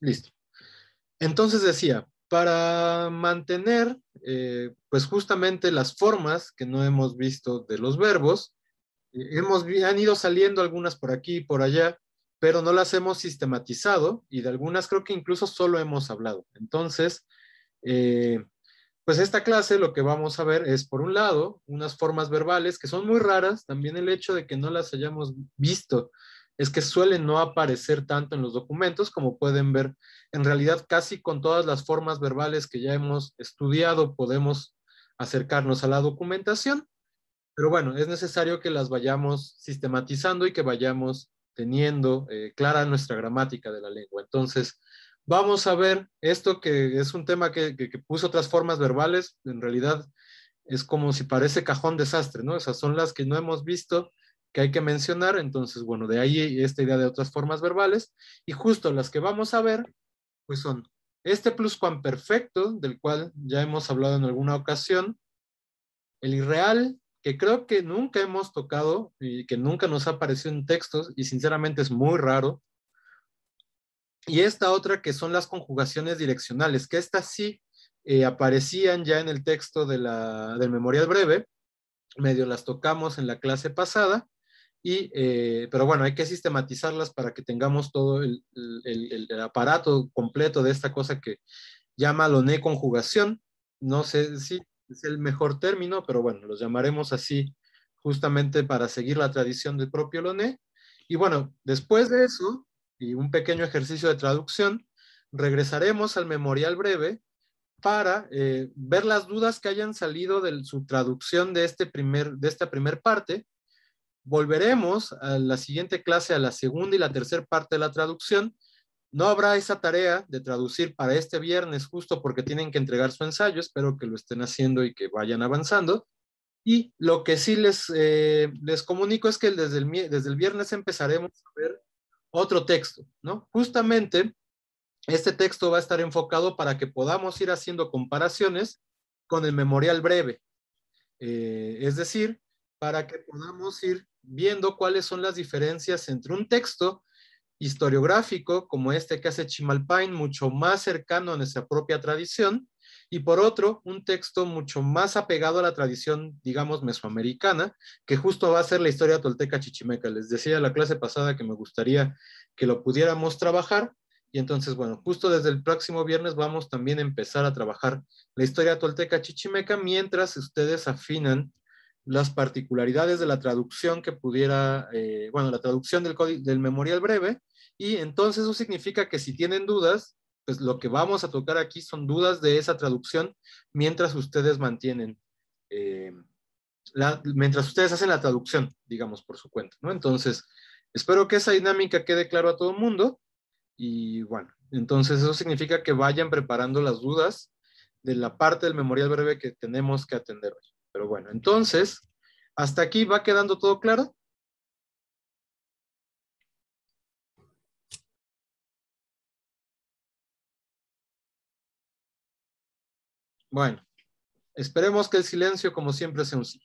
Listo. Entonces decía, para mantener, eh, pues justamente las formas que no hemos visto de los verbos, eh, hemos, han ido saliendo algunas por aquí y por allá, pero no las hemos sistematizado y de algunas creo que incluso solo hemos hablado. Entonces, eh, pues esta clase lo que vamos a ver es, por un lado, unas formas verbales que son muy raras, también el hecho de que no las hayamos visto es que suelen no aparecer tanto en los documentos, como pueden ver. En realidad, casi con todas las formas verbales que ya hemos estudiado, podemos acercarnos a la documentación, pero bueno, es necesario que las vayamos sistematizando y que vayamos teniendo eh, clara nuestra gramática de la lengua. Entonces, vamos a ver esto que es un tema que, que, puso otras formas verbales, en realidad es como si parece cajón desastre, ¿no? Esas son las que no hemos visto hay que mencionar. Entonces, bueno, de ahí esta idea de otras formas verbales. Y justo las que vamos a ver, pues son este pluscuamperfecto, del cual ya hemos hablado en alguna ocasión, el irreal, que creo que nunca hemos tocado y que nunca nos ha aparecido en textos y sinceramente es muy raro. Y esta otra que son las conjugaciones direccionales, que estas sí eh, aparecían ya en el texto de la, del memorial breve, medio las tocamos en la clase pasada, eh, pero bueno, hay que sistematizarlas para que tengamos todo el, aparato completo de esta cosa que llama Loné conjugación. No sé si es el mejor término, pero bueno, los llamaremos así justamente para seguir la tradición del propio Loné. Y bueno, después de eso, y un pequeño ejercicio de traducción, regresaremos al memorial breve para eh, ver las dudas que hayan salido de su traducción de, este primer, de esta primera parte Volveremos a la siguiente clase a la segunda y la tercera parte de la traducción. No habrá esa tarea de traducir para este viernes justo porque tienen que entregar su ensayo. Espero que lo estén haciendo y que vayan avanzando. Y lo que sí les, eh, les comunico es que desde el, desde el viernes empezaremos a ver otro texto, ¿no? Justamente este texto va a estar enfocado para que podamos ir haciendo comparaciones con el memorial breve. Eh, es decir, para que podamos ir viendo cuáles son las diferencias entre un texto historiográfico, como este que hace Chimalpain, mucho más cercano a nuestra propia tradición, y por otro, un texto mucho más apegado a la tradición, digamos, mesoamericana, que justo va a ser la historia tolteca chichimeca. Les decía la clase pasada que me gustaría que lo pudiéramos trabajar, y entonces, bueno, justo desde el próximo viernes vamos también a empezar a trabajar la historia tolteca chichimeca mientras ustedes afinan las particularidades de la traducción que pudiera, eh, bueno, la traducción del, del memorial breve, y entonces eso significa que si tienen dudas, pues lo que vamos a tocar aquí son dudas de esa traducción mientras ustedes mantienen, eh, mientras ustedes hacen la traducción, digamos, por su cuenta, ¿no? Entonces, espero que esa dinámica quede claro a todo el mundo y bueno, entonces eso significa que vayan preparando las dudas de la parte del memorial breve que tenemos que atender hoy. Pero bueno, entonces, ¿hasta aquí va quedando todo claro? Bueno, esperemos que el silencio, como siempre, sea un sí.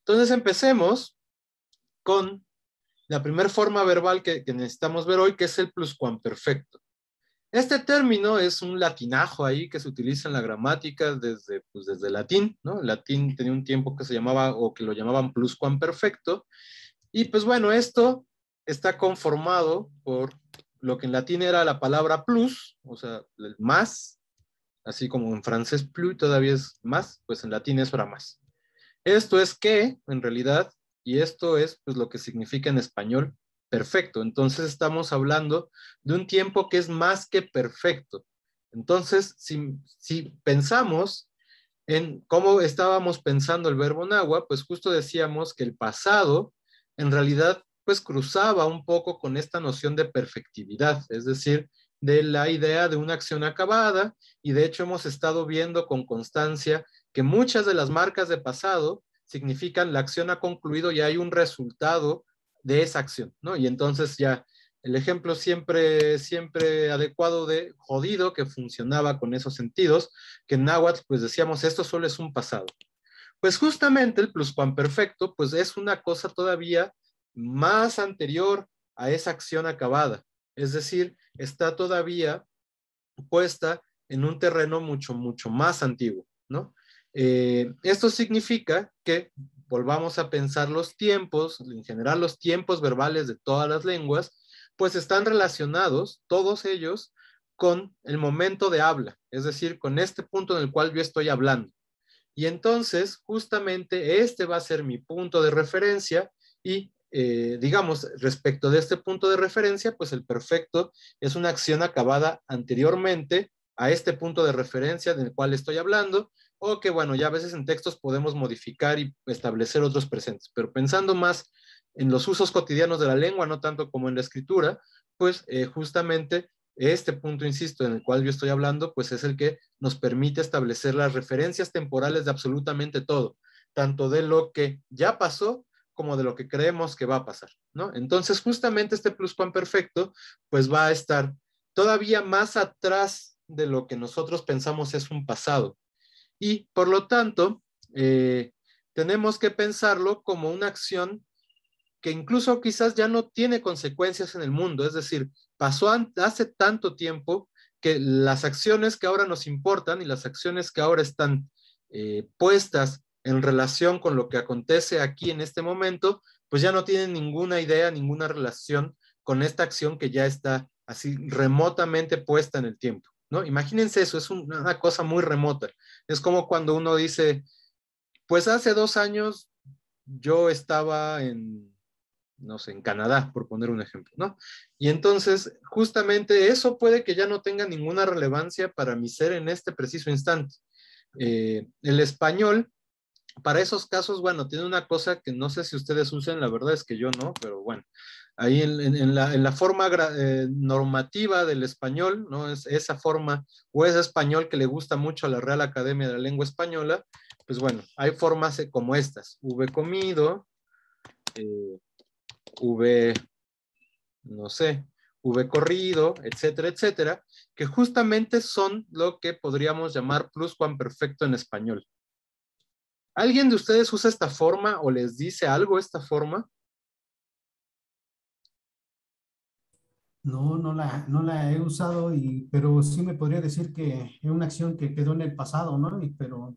Entonces empecemos con la primera forma verbal que, que, necesitamos ver hoy, que es el pluscuamperfecto. Este término es un latinajo ahí que se utiliza en la gramática desde, pues desde latín, ¿no? latín tenía un tiempo que se llamaba o que lo llamaban pluscuamperfecto. Y pues bueno, esto está conformado por lo que en latín era la palabra plus, o sea, el más, así como en francés plus todavía es más, pues en latín eso era más. Esto es que, en realidad, y esto es pues lo que significa en español perfecto. Entonces estamos hablando de un tiempo que es más que perfecto. Entonces, si, pensamos en cómo estábamos pensando el verbo agua, pues justo decíamos que el pasado en realidad pues cruzaba un poco con esta noción de perfectividad, es decir, de la idea de una acción acabada y de hecho hemos estado viendo con constancia que muchas de las marcas de pasado significan la acción ha concluido y hay un resultado de esa acción, ¿no? Y entonces ya el ejemplo siempre, siempre adecuado de jodido que funcionaba con esos sentidos, que en náhuatl pues decíamos esto solo es un pasado. Pues justamente el pluscuamperfecto pues es una cosa todavía más anterior a esa acción acabada, es decir, está todavía puesta en un terreno mucho, mucho más antiguo, ¿no? Eh, esto significa que volvamos a pensar los tiempos, en general los tiempos verbales de todas las lenguas, pues están relacionados, todos ellos, con el momento de habla, es decir, con este punto en el cual yo estoy hablando. Y entonces, justamente este va a ser mi punto de referencia y, eh, digamos, respecto de este punto de referencia, pues el perfecto es una acción acabada anteriormente a este punto de referencia del cual estoy hablando, o que bueno, ya a veces en textos podemos modificar y establecer otros presentes, pero pensando más en los usos cotidianos de la lengua, no tanto como en la escritura, pues eh, justamente este punto, insisto, en el cual yo estoy hablando, pues es el que nos permite establecer las referencias temporales de absolutamente todo, tanto de lo que ya pasó como de lo que creemos que va a pasar, ¿no? Entonces, justamente este pluscuamperfecto, pues va a estar todavía más atrás de lo que nosotros pensamos es un pasado, y por lo tanto, eh, tenemos que pensarlo como una acción que incluso quizás ya no tiene consecuencias en el mundo. Es decir, pasó hace tanto tiempo que las acciones que ahora nos importan y las acciones que ahora están eh, puestas en relación con lo que acontece aquí en este momento, pues ya no tienen ninguna idea, ninguna relación con esta acción que ya está así remotamente puesta en el tiempo. ¿no? Imagínense eso, es una cosa muy remota. Es como cuando uno dice, pues hace dos años yo estaba en, no sé, en Canadá, por poner un ejemplo, ¿no? Y entonces, justamente eso puede que ya no tenga ninguna relevancia para mi ser en este preciso instante. Eh, el español, para esos casos, bueno, tiene una cosa que no sé si ustedes usen, la verdad es que yo no, pero bueno, ahí en, la, forma eh, normativa del español, ¿no? Es esa forma o ese español que le gusta mucho a la Real Academia de la Lengua Española, pues bueno, hay formas eh, como estas, V comido, eh, V, no sé, V corrido, etcétera, etcétera, que justamente son lo que podríamos llamar pluscuamperfecto en español. ¿Alguien de ustedes usa esta forma o les dice algo esta forma? No, no la, no la he usado, y, pero sí me podría decir que es una acción que quedó en el pasado, ¿no? pero,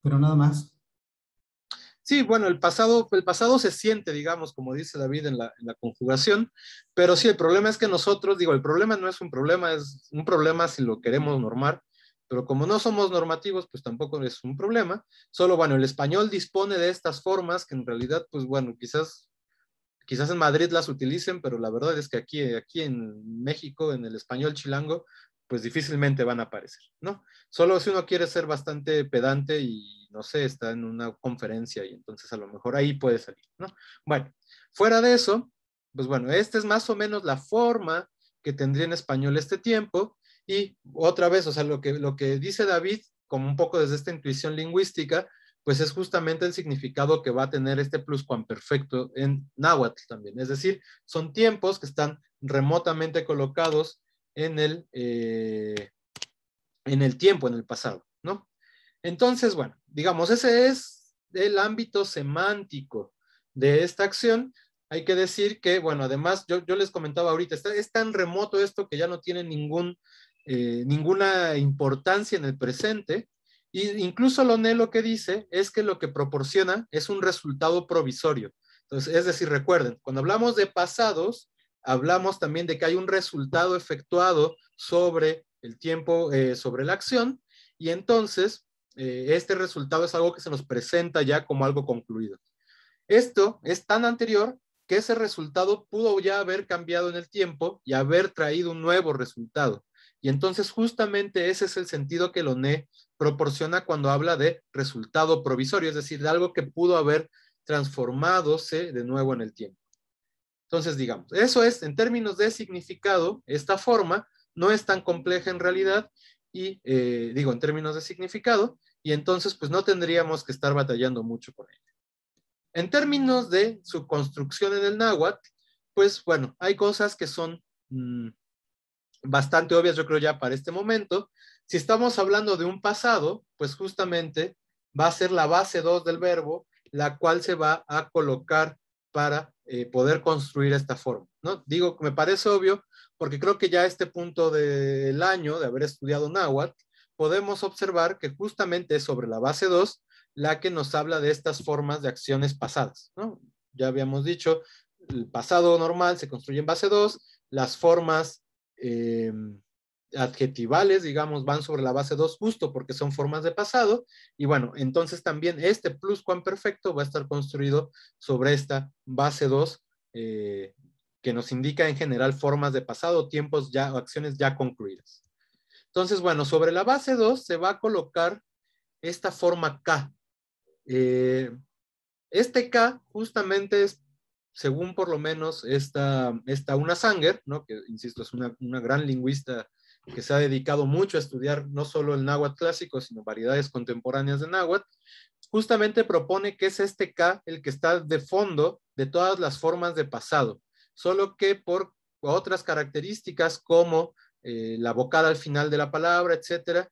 pero nada más. Sí, bueno, el pasado, el pasado se siente, digamos, como dice David en la, en la, conjugación, pero sí, el problema es que nosotros, digo, el problema no es un problema, es un problema si lo queremos normar, pero como no somos normativos, pues tampoco es un problema. Solo, bueno, el español dispone de estas formas que en realidad, pues bueno, quizás Quizás en Madrid las utilicen, pero la verdad es que aquí, aquí en México, en el español chilango, pues difícilmente van a aparecer, ¿no? Solo si uno quiere ser bastante pedante y, no sé, está en una conferencia y entonces a lo mejor ahí puede salir, ¿no? Bueno, fuera de eso, pues bueno, esta es más o menos la forma que tendría en español este tiempo y otra vez, o sea, lo que, lo que dice David, como un poco desde esta intuición lingüística, pues es justamente el significado que va a tener este pluscuamperfecto en náhuatl también. Es decir, son tiempos que están remotamente colocados en el, eh, en el tiempo, en el pasado, ¿no? Entonces, bueno, digamos, ese es el ámbito semántico de esta acción. Hay que decir que, bueno, además, yo, les comentaba ahorita, es tan remoto esto que ya no tiene ningún, eh, ninguna importancia en el presente, y incluso Loné lo que dice es que lo que proporciona es un resultado provisorio. Entonces, es decir, recuerden, cuando hablamos de pasados, hablamos también de que hay un resultado efectuado sobre el tiempo, eh, sobre la acción, y entonces eh, este resultado es algo que se nos presenta ya como algo concluido. Esto es tan anterior que ese resultado pudo ya haber cambiado en el tiempo y haber traído un nuevo resultado. Y entonces justamente ese es el sentido que Loné proporciona cuando habla de resultado provisorio, es decir, de algo que pudo haber transformadose de nuevo en el tiempo. Entonces, digamos, eso es, en términos de significado, esta forma no es tan compleja en realidad y, eh, digo, en términos de significado, y entonces, pues no tendríamos que estar batallando mucho con ella. En términos de su construcción en el náhuatl, pues bueno, hay cosas que son mm, bastante obvias, yo creo ya para este momento, si estamos hablando de un pasado, pues justamente va a ser la base 2 del verbo, la cual se va a colocar para eh, poder construir esta forma. ¿no? Digo, me parece obvio, porque creo que ya a este punto del año de haber estudiado náhuatl, podemos observar que justamente es sobre la base 2 la que nos habla de estas formas de acciones pasadas. Ya habíamos dicho, el pasado normal se construye en base 2, las formas em, adjetivales, digamos, van sobre la base 2 justo porque son formas de pasado. Y bueno, entonces también este plus cuán perfecto va a estar construido sobre esta base 2 eh, que nos indica en general formas de pasado, tiempos ya o acciones ya concluidas. Entonces, bueno, sobre la base 2 se va a colocar esta forma K. Eh, este K justamente es según por lo menos esta, esta una Sanger, ¿no? que insisto, es una gran lingüista que se ha dedicado mucho a estudiar no solo el náhuatl clásico, sino variedades contemporáneas de náhuatl, justamente propone que es este K el que está de fondo de todas las formas de pasado, solo que por otras características como eh, la bocada al final de la palabra, etcétera,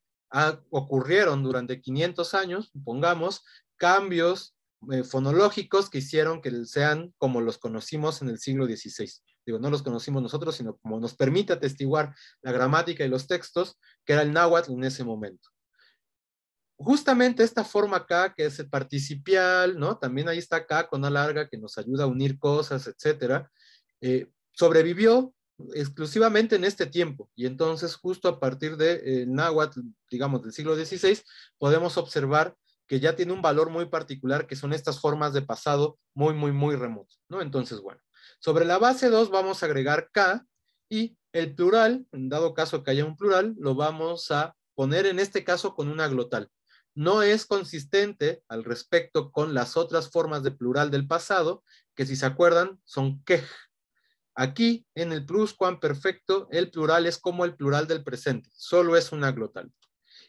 ocurrieron durante 500 años, pongamos, cambios eh, fonológicos que hicieron que sean como los conocimos en el siglo XVI digo, no los conocimos nosotros, sino como nos permite atestiguar la gramática y los textos, que era el náhuatl en ese momento. Justamente esta forma acá, que es el participial, ¿no? También ahí está acá con la larga, que nos ayuda a unir cosas, etcétera, eh, sobrevivió exclusivamente en este tiempo. Y entonces, justo a partir de eh, náhuatl, digamos, del siglo XVI, podemos observar que ya tiene un valor muy particular, que son estas formas de pasado muy, muy, muy remoto, ¿no? Entonces, bueno. Sobre la base 2 vamos a agregar K y el plural, en dado caso que haya un plural, lo vamos a poner en este caso con una glotal. No es consistente al respecto con las otras formas de plural del pasado, que si se acuerdan son quej. Aquí, en el plus perfecto el plural es como el plural del presente, solo es una glotal.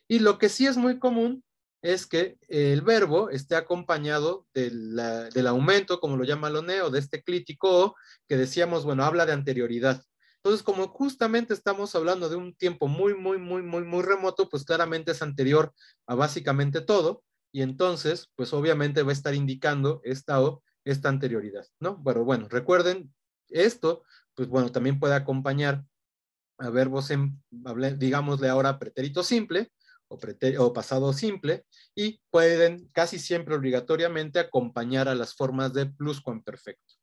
Y lo que sí es muy común es que el verbo esté acompañado del, aumento, como lo llama Loneo, de este crítico que decíamos, bueno, habla de anterioridad. Entonces, como justamente estamos hablando de un tiempo muy, muy, muy, muy, muy remoto, pues claramente es anterior a básicamente todo, y entonces, pues obviamente va a estar indicando esta o esta anterioridad, ¿no? bueno bueno, recuerden, esto, pues bueno, también puede acompañar a verbos en, digámosle ahora pretérito simple, o, pasado simple y pueden casi siempre obligatoriamente acompañar a las formas de pluscuamperfecto.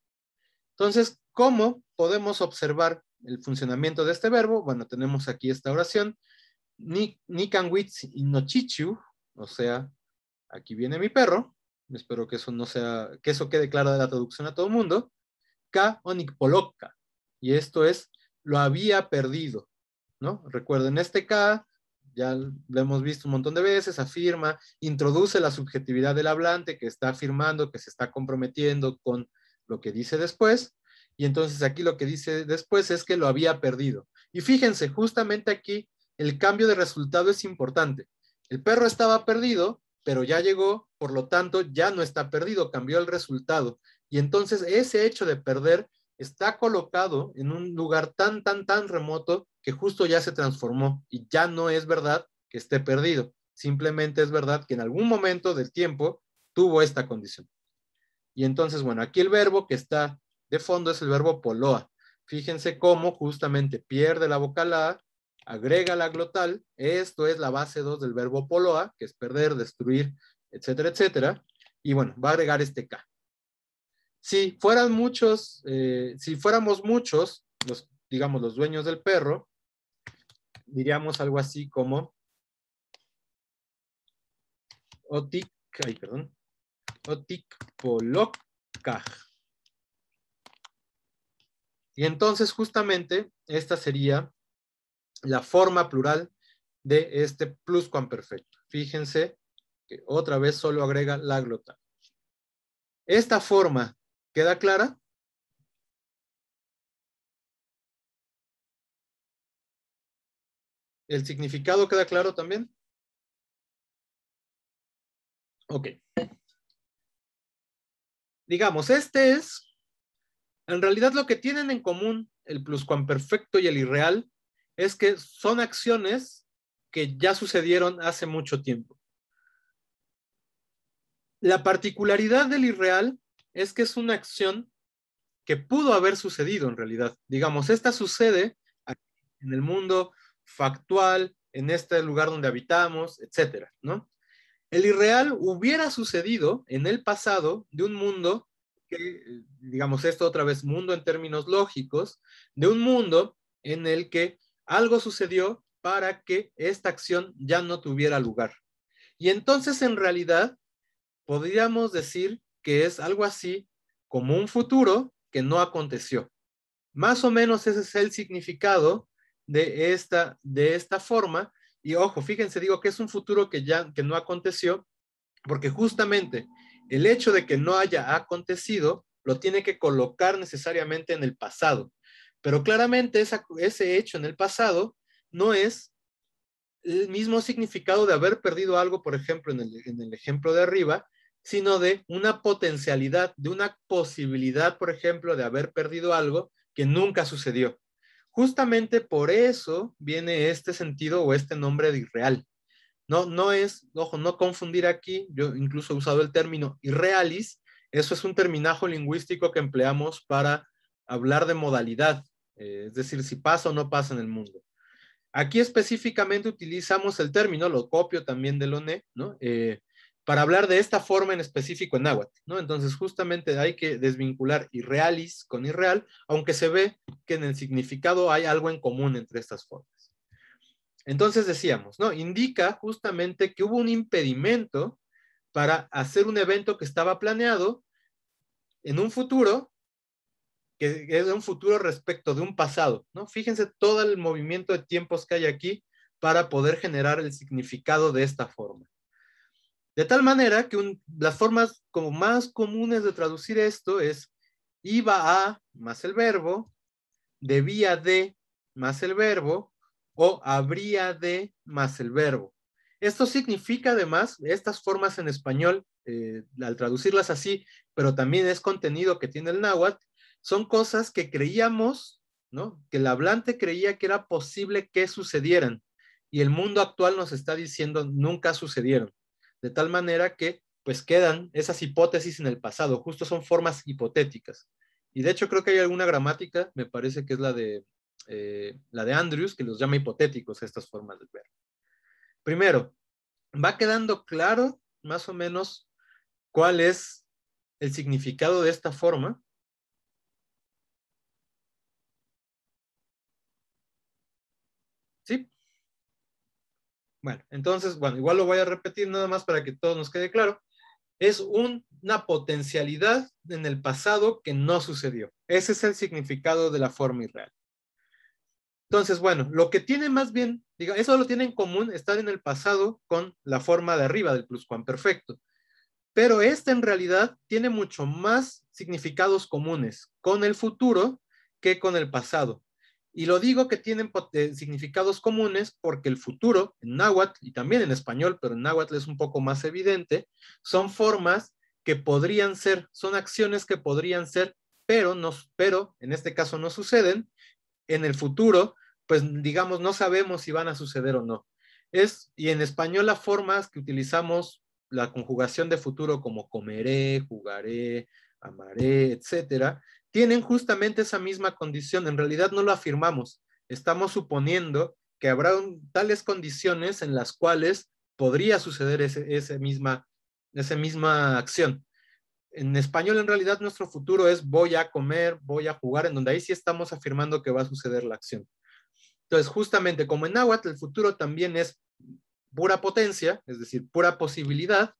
Entonces, ¿cómo podemos observar el funcionamiento de este verbo? Bueno, tenemos aquí esta oración. ni no inochichu, o sea, aquí viene mi perro. Espero que eso no sea, que eso quede claro de la traducción a todo el mundo. Ka onikpoloka. Y esto es, lo había perdido, ¿no? Recuerden, este ka, ya lo hemos visto un montón de veces, afirma, introduce la subjetividad del hablante que está afirmando, que se está comprometiendo con lo que dice después, y entonces aquí lo que dice después es que lo había perdido. Y fíjense, justamente aquí el cambio de resultado es importante. El perro estaba perdido, pero ya llegó, por lo tanto ya no está perdido, cambió el resultado. Y entonces ese hecho de perder está colocado en un lugar tan, tan, tan remoto que justo ya se transformó y ya no es verdad que esté perdido. Simplemente es verdad que en algún momento del tiempo tuvo esta condición. Y entonces, bueno, aquí el verbo que está de fondo es el verbo poloa. Fíjense cómo justamente pierde la vocal A, agrega la glotal. Esto es la base 2 del verbo poloa, que es perder, destruir, etcétera, etcétera. Y bueno, va a agregar este K. Si fueran muchos, eh, si fuéramos muchos, los, digamos, los dueños del perro, diríamos algo así como Otik, ay, perdón, Otik Y entonces justamente esta sería la forma plural de este pluscuamperfecto. Fíjense que otra vez solo agrega la glota. Esta forma queda clara. ¿El significado queda claro también? Ok. Digamos, este es, en realidad lo que tienen en común el pluscuamperfecto y el irreal es que son acciones que ya sucedieron hace mucho tiempo. La particularidad del irreal es que es una acción que pudo haber sucedido en realidad. Digamos, esta sucede en el mundo factual, en este lugar donde habitamos, etcétera, ¿no? El irreal hubiera sucedido en el pasado de un mundo que, digamos esto otra vez, mundo en términos lógicos, de un mundo en el que algo sucedió para que esta acción ya no tuviera lugar. Y entonces en realidad podríamos decir que es algo así como un futuro que no aconteció. Más o menos ese es el significado de esta, de esta forma. Y ojo, fíjense, digo que es un futuro que ya que no aconteció, porque justamente el hecho de que no haya acontecido lo tiene que colocar necesariamente en el pasado. Pero claramente ese hecho en el pasado no es el mismo significado de haber perdido algo, por ejemplo, en el ejemplo de arriba, sino de una potencialidad, de una posibilidad, por ejemplo, de haber perdido algo que nunca sucedió. Justamente por eso viene este sentido o este nombre de irreal. No, no es, ojo, no confundir aquí, yo incluso he usado el término irrealis, eso es un terminajo lingüístico que empleamos para hablar de modalidad, eh, es decir, si pasa o no pasa en el mundo. Aquí específicamente utilizamos el término, lo copio también de Loné, ¿no? Eh, para hablar de esta forma en específico en náhuatl, ¿no? Entonces, justamente hay que desvincular irrealis con irreal, aunque se ve que en el significado hay algo en común entre estas formas. Entonces decíamos, ¿no? Indica justamente que hubo un impedimento para hacer un evento que estaba planeado en un futuro, que es un futuro respecto de un pasado, ¿no? Fíjense todo el movimiento de tiempos que hay aquí para poder generar el significado de esta forma. De tal manera que las formas como más comunes de traducir esto es iba a más el verbo, debía de más el verbo o habría de más el verbo. Esto significa además, estas formas en español, eh, al traducirlas así, pero también es contenido que tiene el náhuatl, son cosas que creíamos, ¿no? Que el hablante creía que era posible que sucedieran y el mundo actual nos está diciendo nunca sucedieron de tal manera que pues quedan esas hipótesis en el pasado, justo son formas hipotéticas. Y de hecho creo que hay alguna gramática, me parece que es la de, eh, la de Andrews, que los llama hipotéticos estas formas del verbo. Primero, va quedando claro más o menos cuál es el significado de esta forma. ¿Sí? Bueno, entonces, bueno, igual lo voy a repetir nada más para que todo nos quede claro. Es una potencialidad en el pasado que no sucedió. Ese es el significado de la forma irreal. Entonces, bueno, lo que tiene más bien, diga, eso lo tiene en común estar en el pasado con la forma de arriba del pluscuamperfecto. Pero esta en realidad tiene mucho más significados comunes con el futuro que con el pasado. Y lo digo que tienen significados comunes porque el futuro, en náhuatl y también en español, pero en náhuatl es un poco más evidente, son formas que podrían ser, son acciones que podrían ser, pero, no, pero en este caso no suceden. En el futuro, pues digamos, no sabemos si van a suceder o no. Es, y en español las formas que utilizamos la conjugación de futuro como comeré, jugaré, amaré, etcétera, tienen justamente esa misma condición. En realidad no lo afirmamos. Estamos suponiendo que habrá tales condiciones en las cuales podría suceder ese, misma, esa misma acción. En español, en realidad, nuestro futuro es voy a comer, voy a jugar, en donde ahí sí estamos afirmando que va a suceder la acción. Entonces, justamente como en náhuatl, el futuro también es pura potencia, es decir, pura posibilidad.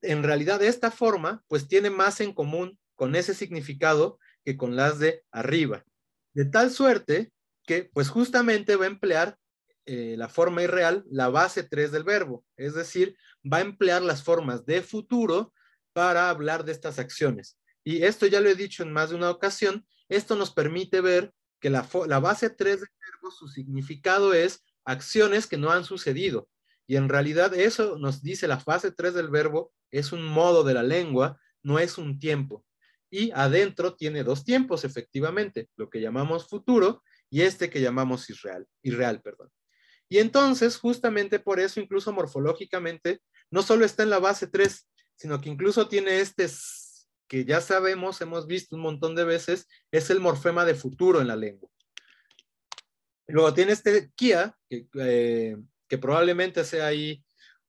En realidad, de esta forma, pues tiene más en común con ese significado que con las de arriba. De tal suerte que, pues justamente va a emplear eh, la forma irreal, la base 3 del verbo, es decir, va a emplear las formas de futuro para hablar de estas acciones. Y esto ya lo he dicho en más de una ocasión, esto nos permite ver que la, la base 3 del verbo, su significado es acciones que no han sucedido. Y en realidad eso nos dice la fase 3 del verbo, es un modo de la lengua, no es un tiempo y adentro tiene dos tiempos, efectivamente, lo que llamamos futuro y este que llamamos irreal, perdón. Y entonces, justamente por eso, incluso morfológicamente, no solo está en la base 3, sino que incluso tiene este que ya sabemos, hemos visto un montón de veces, es el morfema de futuro en la lengua. Luego tiene este kia, que, eh, que probablemente sea ahí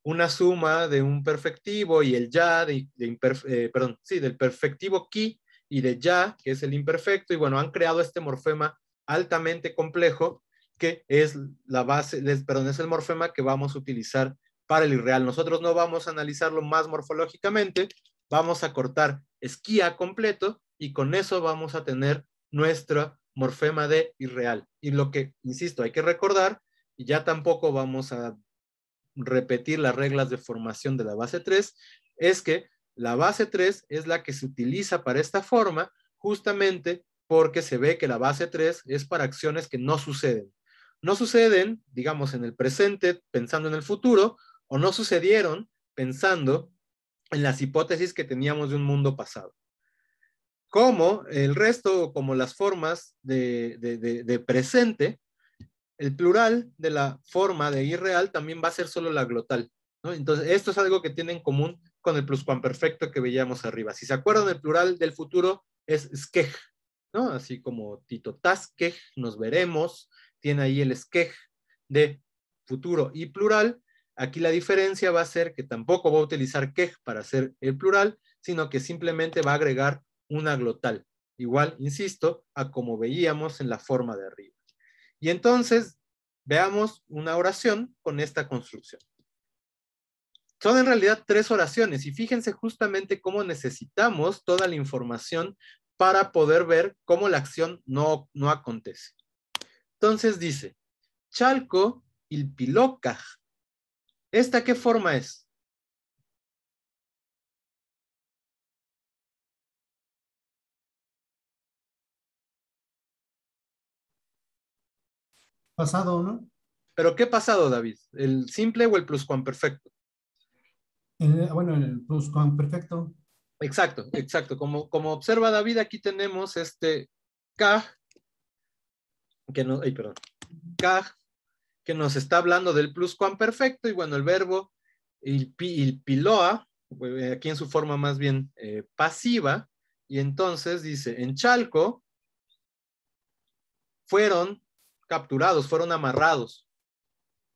una suma de un perfectivo y el ya, de, eh, perdón, sí, del perfectivo ki y de ya, que es el imperfecto, y bueno, han creado este morfema altamente complejo que es la base, perdón, es el morfema que vamos a utilizar para el irreal. Nosotros no vamos a analizarlo más morfológicamente, vamos a cortar esquía completo y con eso vamos a tener nuestro morfema de irreal. Y lo que, insisto, hay que recordar, y ya tampoco vamos a repetir las reglas de formación de la base 3 es que la base 3 es la que se utiliza para esta forma justamente porque se ve que la base 3 es para acciones que no suceden. No suceden, digamos, en el presente pensando en el futuro o no sucedieron pensando en las hipótesis que teníamos de un mundo pasado. Como el resto, como las formas de, de, de presente, el plural de la forma de irreal también va a ser solo la glotal. Entonces, esto es algo que tiene en común con el pluscuamperfecto que veíamos arriba. Si se acuerdan, el plural del futuro es skej, Así como Tito taskej nos veremos, tiene ahí el skej de futuro y plural. Aquí la diferencia va a ser que tampoco va a utilizar quej para hacer el plural, sino que simplemente va a agregar una glotal. Igual, insisto, a como veíamos en la forma de arriba. Y entonces, veamos una oración con esta construcción. Son en realidad tres oraciones y fíjense justamente cómo necesitamos toda la información para poder ver cómo la acción no, no acontece. Entonces dice, Chalco il pilocaj. ¿Esta qué forma es? pasado, ¿no? ¿Pero qué pasado, David? ¿El simple o el pluscuamperfecto? bueno, el pluscuamperfecto. Exacto, exacto. Como, como observa David, aquí tenemos este K, que no, ay, perdón, que nos está hablando del pluscuamperfecto, y bueno, el verbo el piloa, eh, aquí en su forma más bien eh, pasiva, y entonces dice, en Chalco fueron capturados, fueron amarrados,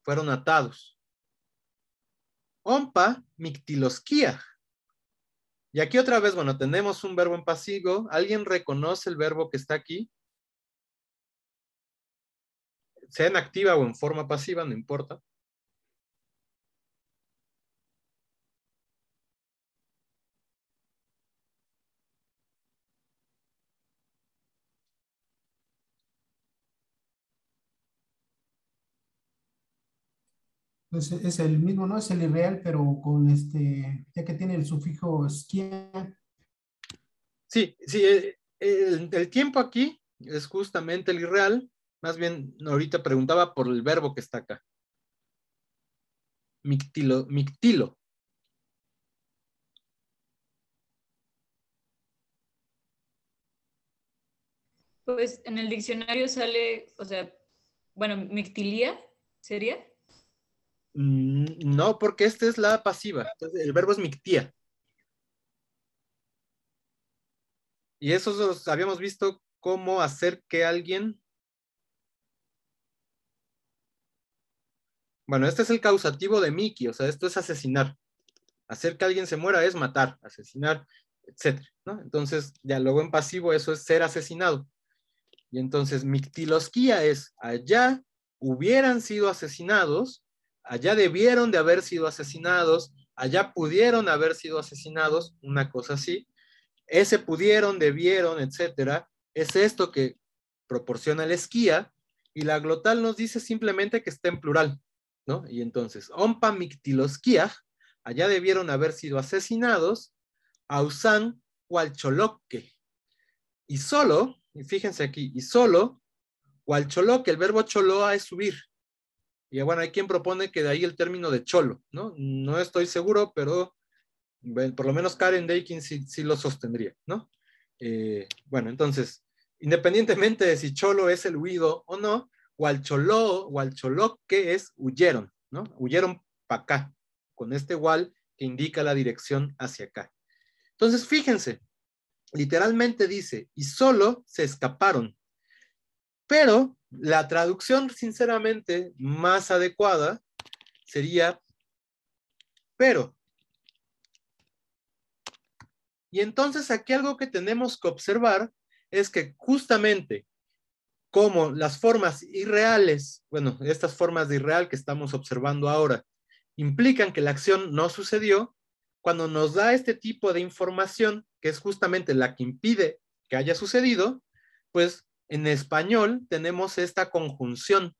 fueron atados. Ompa mictilosquía. Y aquí otra vez, bueno, tenemos un verbo en pasivo. ¿Alguien reconoce el verbo que está aquí? Sea en activa o en forma pasiva, no importa. Pues, es, el mismo, ¿no? Es el irreal, pero con este, ya que tiene el sufijo esquía. Sí, sí, eh, el, tiempo aquí es justamente el irreal. Más bien, ahorita preguntaba por el verbo que está acá. Mictilo, mictilo. Pues en el diccionario sale, o sea, bueno, mictilía sería. Mm, no, porque esta es la pasiva. el verbo es mictía. Y eso habíamos visto cómo hacer que alguien... Bueno, este es el causativo de Miki, o sea, esto es asesinar. Hacer que alguien se muera es matar, asesinar, etc. Entonces, ya luego en pasivo eso es ser asesinado. Y entonces, mictilosquía es allá hubieran sido asesinados allá debieron de haber sido asesinados, allá pudieron haber sido asesinados, una cosa así, ese pudieron, debieron, etcétera, es esto que proporciona la esquía, y la glotal nos dice simplemente que está en plural, ¿no? Y entonces, ompa mictilosquía, allá debieron haber sido asesinados, ausan cualcholoque, y solo, y fíjense aquí, y solo, cualcholoque, el verbo choloa es subir, y bueno, hay quien propone que de ahí el término de cholo, ¿no? No estoy seguro, pero por lo menos Karen Dakin sí, lo sostendría, ¿no? Eh, bueno, entonces, independientemente de si cholo es el huido o no, gualcholó o Cholo que es huyeron, ¿no? Huyeron para acá, con este gual que indica la dirección hacia acá. Entonces, fíjense, literalmente dice, y solo se escaparon. Pero la traducción, sinceramente, más adecuada sería pero. Y entonces aquí algo que tenemos que observar es que justamente como las formas irreales, bueno, estas formas de irreal que estamos observando ahora, implican que la acción no sucedió, cuando nos da este tipo de información, que es justamente la que impide que haya sucedido, pues en español tenemos esta conjunción,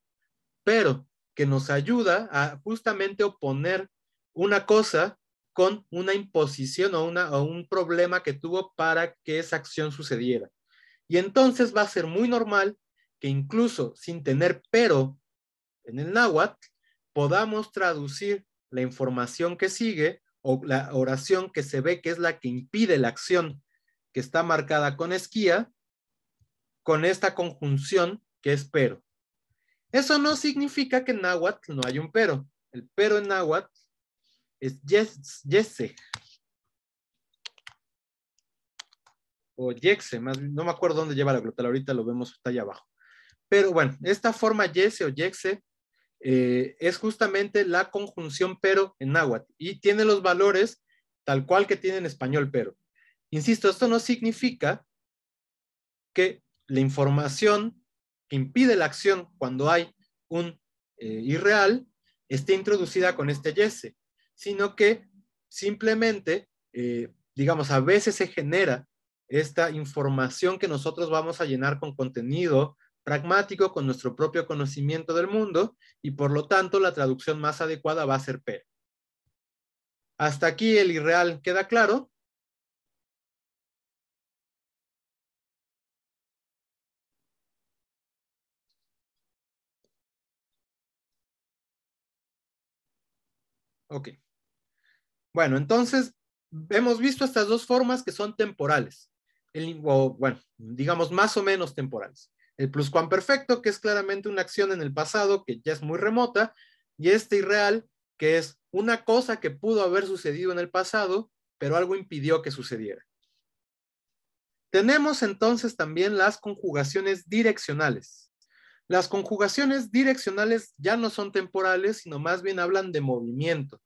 pero que nos ayuda a justamente oponer una cosa con una imposición o, una, o un problema que tuvo para que esa acción sucediera. Y entonces va a ser muy normal que incluso sin tener pero en el náhuatl, podamos traducir la información que sigue o la oración que se ve que es la que impide la acción que está marcada con esquía con esta conjunción que es pero. Eso no significa que en náhuatl no hay un pero. El pero en náhuatl es yes, yese. O yexe, no me acuerdo dónde lleva la glotal, ahorita lo vemos, está allá abajo. Pero bueno, esta forma yese o yexe eh, es justamente la conjunción pero en náhuatl y tiene los valores tal cual que tiene en español pero. Insisto, esto no significa que la información que impide la acción cuando hay un eh, irreal esté introducida con este yese, sino que simplemente, eh, digamos, a veces se genera esta información que nosotros vamos a llenar con contenido pragmático, con nuestro propio conocimiento del mundo, y por lo tanto la traducción más adecuada va a ser P. Hasta aquí el irreal queda claro. Ok. Bueno, entonces hemos visto estas dos formas que son temporales. bueno, digamos más o menos temporales. El pluscuamperfecto, que es claramente una acción en el pasado que ya es muy remota, y este irreal, que es una cosa que pudo haber sucedido en el pasado, pero algo impidió que sucediera. Tenemos entonces también las conjugaciones direccionales. Las conjugaciones direccionales ya no son temporales, sino más bien hablan de movimiento.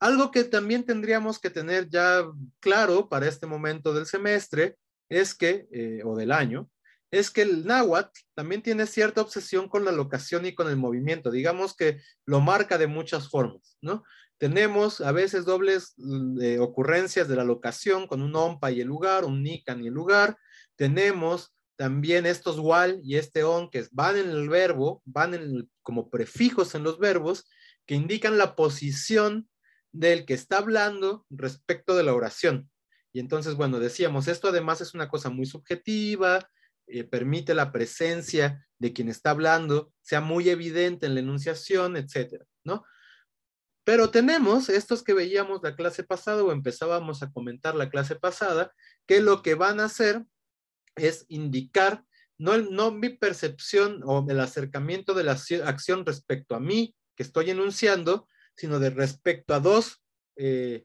Algo que también tendríamos que tener ya claro para este momento del semestre es que, eh, o del año, es que el náhuatl también tiene cierta obsesión con la locación y con el movimiento. Digamos que lo marca de muchas formas, ¿no? Tenemos a veces dobles mm, eh, ocurrencias de la locación con un ompa y el lugar, un nican y el lugar. Tenemos también estos wal y este on, que van en el verbo, van en, como prefijos en los verbos, que indican la posición del que está hablando respecto de la oración. Y entonces, bueno, decíamos, esto además es una cosa muy subjetiva, eh, permite la presencia de quien está hablando, sea muy evidente en la enunciación, etcétera, ¿no? Pero tenemos estos que veíamos la clase pasada o empezábamos a comentar la clase pasada, que lo que van a hacer es indicar no, no mi percepción o el acercamiento de la acción respecto a mí que estoy enunciando, sino de respecto a dos eh,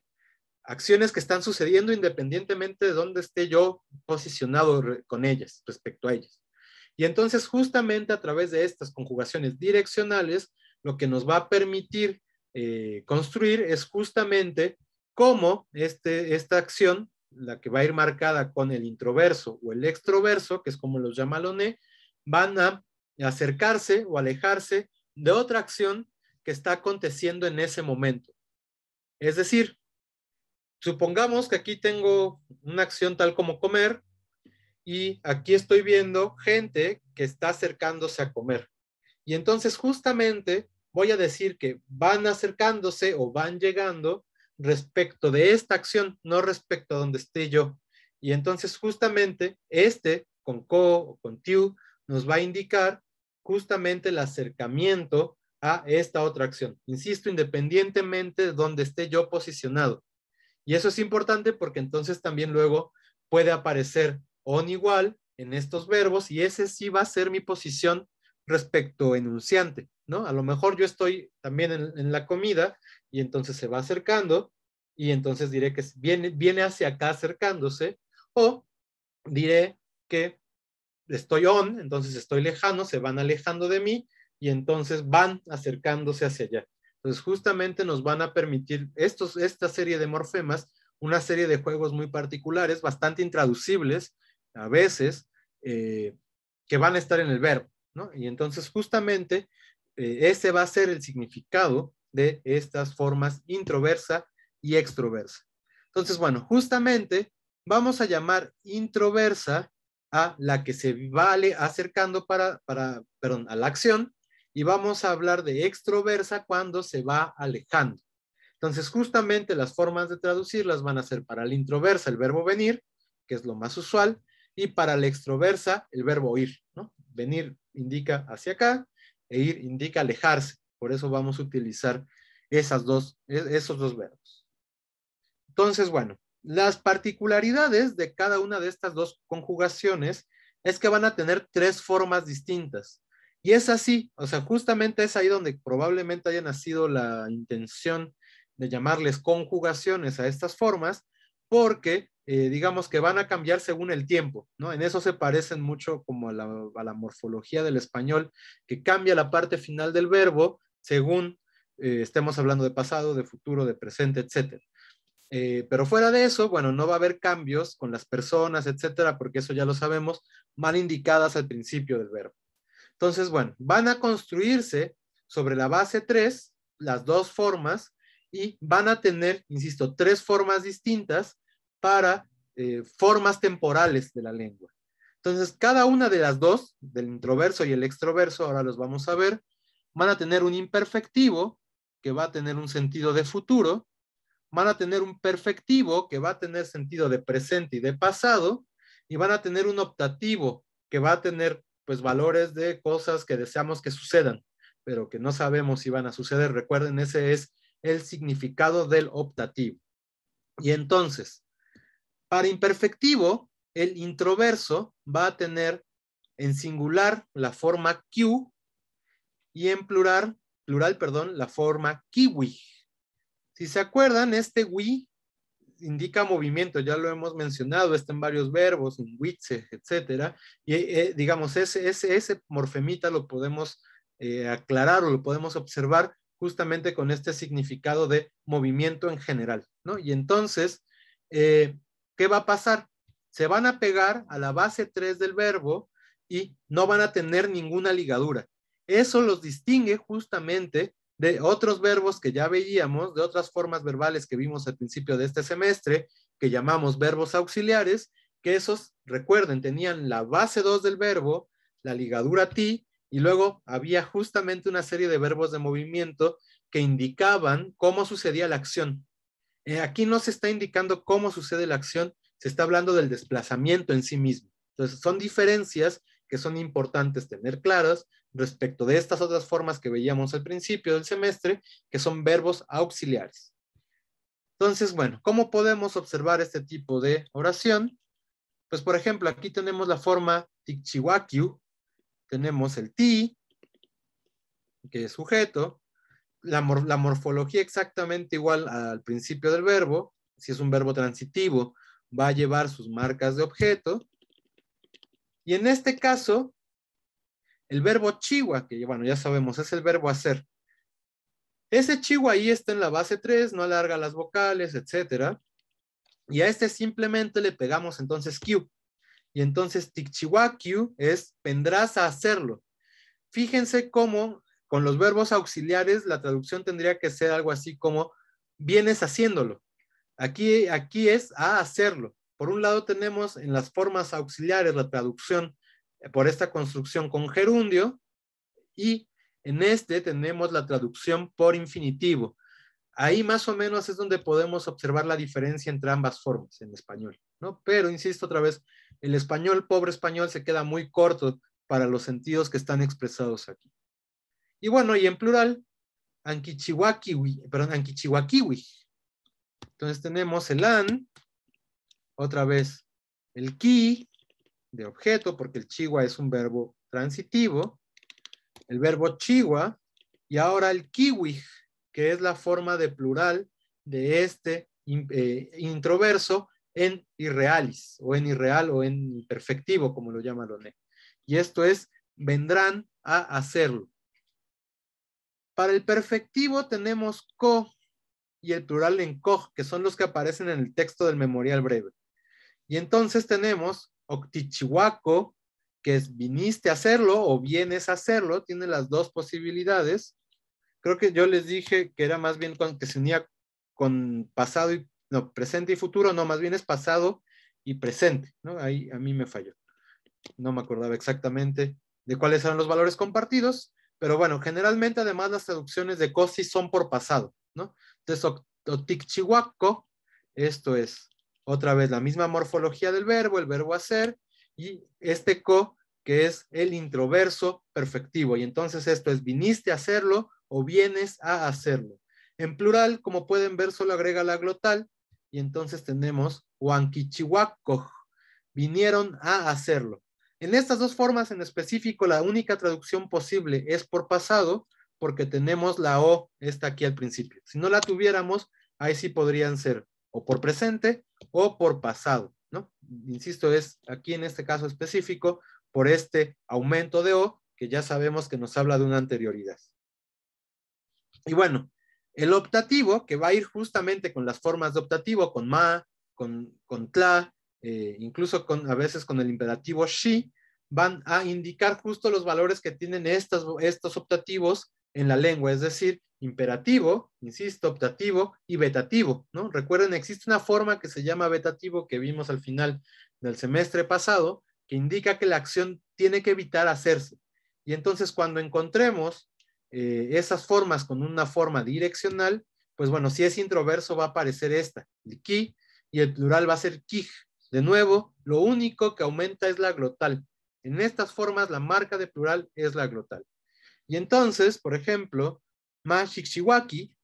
acciones que están sucediendo independientemente de dónde esté yo posicionado con ellas, respecto a ellas. Y entonces justamente a través de estas conjugaciones direccionales, lo que nos va a permitir eh, construir es justamente cómo este, esta acción la que va a ir marcada con el introverso o el extroverso, que es como los llama Loné, van a acercarse o alejarse de otra acción que está aconteciendo en ese momento. Es decir, supongamos que aquí tengo una acción tal como comer y aquí estoy viendo gente que está acercándose a comer. Y entonces justamente voy a decir que van acercándose o van llegando respecto de esta acción, no respecto a donde esté yo. Y entonces justamente este, con co o con tu nos va a indicar justamente el acercamiento a esta otra acción. Insisto, independientemente de donde esté yo posicionado. Y eso es importante porque entonces también luego puede aparecer on igual en estos verbos y ese sí va a ser mi posición respecto enunciante. ¿no? A lo mejor yo estoy también en, la comida y entonces se va acercando y entonces diré que viene, viene hacia acá acercándose o diré que estoy on, entonces estoy lejano, se van alejando de mí y entonces van acercándose hacia allá. Entonces justamente nos van a permitir estos, esta serie de morfemas, una serie de juegos muy particulares, bastante intraducibles a veces, eh, que van a estar en el verbo, ¿no? Y entonces justamente eh, ese va a ser el significado de estas formas introversa y extroversa. Entonces, bueno, justamente vamos a llamar introversa a la que se vale acercando para, para, perdón, a la acción y vamos a hablar de extroversa cuando se va alejando. Entonces, justamente las formas de traducirlas van a ser para la introversa el verbo venir, que es lo más usual, y para la extroversa el verbo ir, ¿no? Venir indica hacia acá, e ir indica alejarse. Por eso vamos a utilizar esas e, esos dos verbos. Entonces, bueno, las particularidades de cada una de estas dos conjugaciones es que van a tener tres formas distintas. Y es así, o sea, justamente es ahí donde probablemente haya nacido la intención de llamarles conjugaciones a estas formas, porque eh, digamos que van a cambiar según el tiempo, ¿no? En eso se parecen mucho como a la, morfología del español, que cambia la parte final del verbo según eh, estemos hablando de pasado, de futuro, de presente, etcétera. Eh, pero fuera de eso, bueno, no va a haber cambios con las personas, etcétera, porque eso ya lo sabemos, mal indicadas al principio del verbo. Entonces, bueno, van a construirse sobre la base 3 las dos formas y van a tener, insisto, tres formas distintas para eh, formas temporales de la lengua. Entonces, cada una de las dos, del introverso y el extroverso, ahora los vamos a ver, van a tener un imperfectivo que va a tener un sentido de futuro, van a tener un perfectivo que va a tener sentido de presente y de pasado, y van a tener un optativo que va a tener pues valores de cosas que deseamos que sucedan, pero que no sabemos si van a suceder. Recuerden, ese es el significado del optativo. Y entonces, para imperfectivo, el introverso va a tener en singular la forma Q y en plural, plural, perdón, la forma kiwi. Si se acuerdan, este wi indica movimiento, ya lo hemos mencionado, está en varios verbos, en witze, etcétera. Y eh, digamos, ese, ese, ese, morfemita lo podemos eh, aclarar o lo podemos observar justamente con este significado de movimiento en general, ¿no? Y entonces, eh, ¿qué va a pasar? Se van a pegar a la base 3 del verbo y no van a tener ninguna ligadura. Eso los distingue justamente de otros verbos que ya veíamos, de otras formas verbales que vimos al principio de este semestre, que llamamos verbos auxiliares, que esos, recuerden, tenían la base 2 del verbo, la ligadura ti, y luego había justamente una serie de verbos de movimiento que indicaban cómo sucedía la acción. Eh, aquí no se está indicando cómo sucede la acción, se está hablando del desplazamiento en sí mismo. Entonces, son diferencias que son importantes tener claras respecto de estas otras formas que veíamos al principio del semestre, que son verbos auxiliares. Entonces, bueno, ¿cómo podemos observar este tipo de oración? Pues, por ejemplo, aquí tenemos la forma tichiwakiu, tenemos el ti, que es sujeto, la, morfología exactamente igual al principio del verbo, si es un verbo transitivo, va a llevar sus marcas de objeto. Y en este caso, el verbo chihuahua, que bueno, ya sabemos, es el verbo hacer. Ese chihuahua ahí está en la base 3, no alarga las vocales, etc. Y a este simplemente le pegamos entonces Q. Y entonces Tichihuacu es vendrás a hacerlo. Fíjense cómo con los verbos auxiliares la traducción tendría que ser algo así como vienes haciéndolo. Aquí, aquí es a hacerlo. Por un lado tenemos en las formas auxiliares la traducción eh, por esta construcción con gerundio y en este tenemos la traducción por infinitivo. Ahí más o menos es donde podemos observar la diferencia entre ambas formas en español, ¿no? Pero insisto otra vez, el español, pobre español, se queda muy corto para los sentidos que están expresados aquí. Y bueno, y en plural, anquichihuakiwi, perdón, anquichihuakiwi. Entonces tenemos el an, otra vez el ki de objeto, porque el chihua es un verbo transitivo, el verbo chihua, y ahora el kiwi, que es la forma de plural de este eh, introverso en irrealis o en irreal o en perfectivo, como lo llama Loné. Y esto es, vendrán a hacerlo. Para el perfectivo tenemos co y el plural en co, que son los que aparecen en el texto del memorial breve. Y entonces tenemos octichihuaco, que es viniste a hacerlo o vienes a hacerlo, tiene las dos posibilidades creo que yo les dije que era más bien con, que se unía con pasado y, no, presente y futuro, no, más bien es pasado y presente, ¿no? Ahí a mí me falló. No me acordaba exactamente de cuáles eran los valores compartidos, pero bueno, generalmente además las traducciones de COSI son por pasado, ¿no? Entonces, chihuaco, esto es otra vez la misma morfología del verbo, el verbo hacer, y este co, que es el introverso perfectivo. Y entonces esto es viniste a hacerlo, o vienes a hacerlo. En plural, como pueden ver, solo agrega la glotal y entonces tenemos huanquichihuacoj, vinieron a hacerlo. En estas dos formas en específico, la única traducción posible es por pasado, porque tenemos la O, esta aquí al principio. Si no la tuviéramos, ahí sí podrían ser o por presente o por pasado, ¿no? Insisto, es aquí en este caso específico por este aumento de O, que ya sabemos que nos habla de una anterioridad. Y bueno, el optativo, que va a ir justamente con las formas de optativo, con ma, con, con tla, eh, incluso con, a veces con el imperativo SHI, van a indicar justo los valores que tienen estos optativos en la lengua, es decir, imperativo, insisto, optativo y vetativo, ¿no? Recuerden, existe una forma que se llama vetativo que vimos al final del semestre pasado, que indica que la acción tiene que evitar hacerse. Y entonces cuando encontremos eh, esas formas con una forma direccional, pues bueno, si es introverso va a aparecer esta, el ki, y el plural va a ser kij. De nuevo, lo único que aumenta es la glotal. En estas formas, la marca de plural es la glotal. Y entonces, por ejemplo, ma shikshiwaki,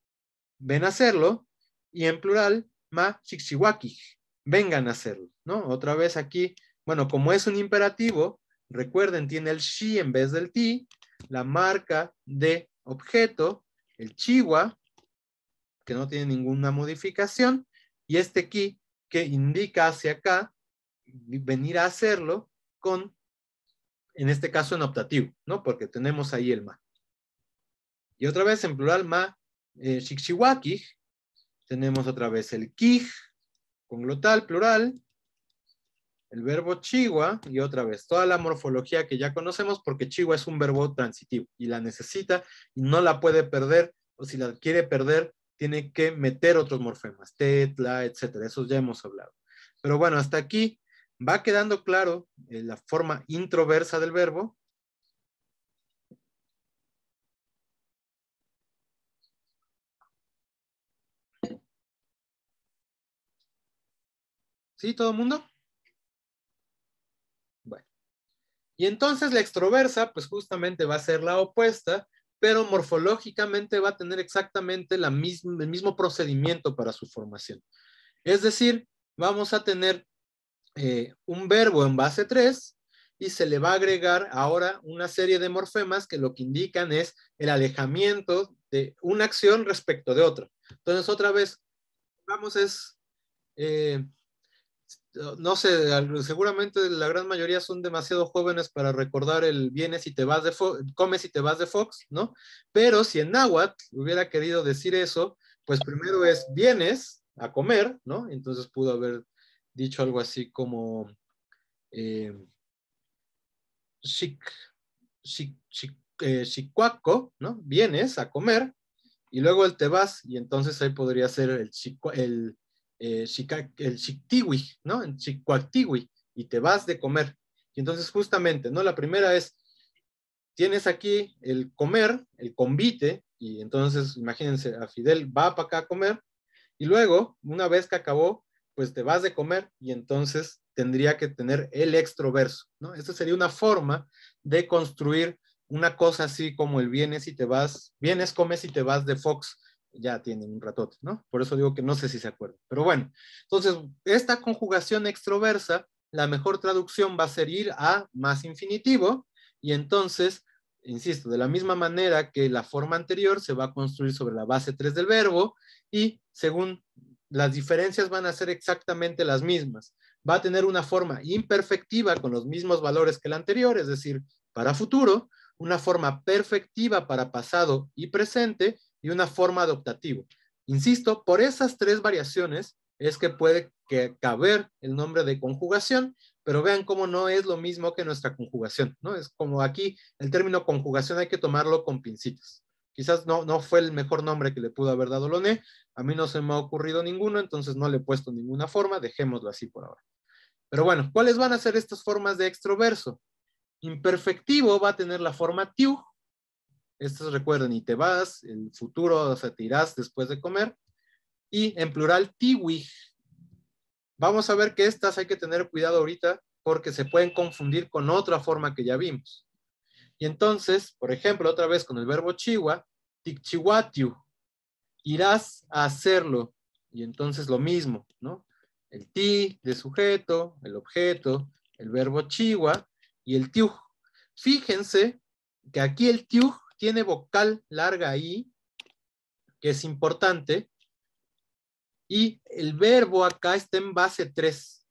ven a hacerlo, y en plural, ma shikshiwaki, vengan a hacerlo, ¿no? Otra vez aquí, bueno, como es un imperativo, recuerden, tiene el shi en vez del ti, la marca de objeto, el chihuahua, que no tiene ninguna modificación, y este ki, que indica hacia acá, venir a hacerlo con, en este caso en optativo, ¿no? Porque tenemos ahí el ma. Y otra vez en plural ma, eh, tenemos otra vez el ki, con glotal, plural, el verbo chihua, y otra vez, toda la morfología que ya conocemos, porque chigua es un verbo transitivo y la necesita y no la puede perder, o si la quiere perder, tiene que meter otros morfemas, tetla, etcétera, Eso ya hemos hablado. Pero bueno, hasta aquí va quedando claro eh, la forma introversa del verbo. ¿Sí, todo el mundo? Y entonces la extroversa, pues justamente va a ser la opuesta, pero morfológicamente va a tener exactamente la el mismo procedimiento para su formación. Es decir, vamos a tener eh, un verbo en base 3 y se le va a agregar ahora una serie de morfemas que lo que indican es el alejamiento de una acción respecto de otra. Entonces, otra vez, vamos es eh, no sé, seguramente la gran mayoría son demasiado jóvenes para recordar el vienes y te vas de come comes y te vas de Fox, ¿no? Pero si en náhuatl hubiera querido decir eso, pues primero es vienes a comer, ¿no? Entonces pudo haber dicho algo así como eh, chic, chic, chic, chicuaco, eh, ¿no? Vienes a comer y luego el te vas y entonces ahí podría ser el, chico, el eh, el ¿no? En y te vas de comer. Y entonces justamente, ¿no? La primera es, tienes aquí el comer, el convite, y entonces imagínense, a Fidel va para acá a comer, y luego, una vez que acabó, pues te vas de comer y entonces tendría que tener el extroverso, ¿no? Esta sería una forma de construir una cosa así como el vienes y te vas, vienes, comes y te vas de Fox, ya tienen un ratote, ¿no? Por eso digo que no sé si se acuerdan. Pero bueno, entonces, esta conjugación extroversa, la mejor traducción va a ser ir a más infinitivo, y entonces, insisto, de la misma manera que la forma anterior se va a construir sobre la base 3 del verbo, y según las diferencias van a ser exactamente las mismas. Va a tener una forma imperfectiva con los mismos valores que la anterior, es decir, para futuro, una forma perfectiva para pasado y presente y una forma adoptativa. Insisto, por esas tres variaciones es que puede caber el nombre de conjugación, pero vean cómo no es lo mismo que nuestra conjugación, ¿no? Es como aquí el término conjugación hay que tomarlo con pincitas. Quizás no, no fue el mejor nombre que le pudo haber dado Loné, a mí no se me ha ocurrido ninguno, entonces no le he puesto ninguna forma, dejémoslo así por ahora. Pero bueno, ¿cuáles van a ser estas formas de extroverso? Imperfectivo va a tener la forma tiu, estas recuerden, y te vas, el futuro, o sea, te irás después de comer. Y en plural, tiwig. Vamos a ver que estas hay que tener cuidado ahorita porque se pueden confundir con otra forma que ya vimos. Y entonces, por ejemplo, otra vez con el verbo chihua, tikchiwatiu, irás a hacerlo. Y entonces lo mismo, ¿no? El ti de sujeto, el objeto, el verbo chihua, y el tiu. Fíjense que aquí el tiu tiene vocal larga i, que es importante, y el verbo acá está en base 3.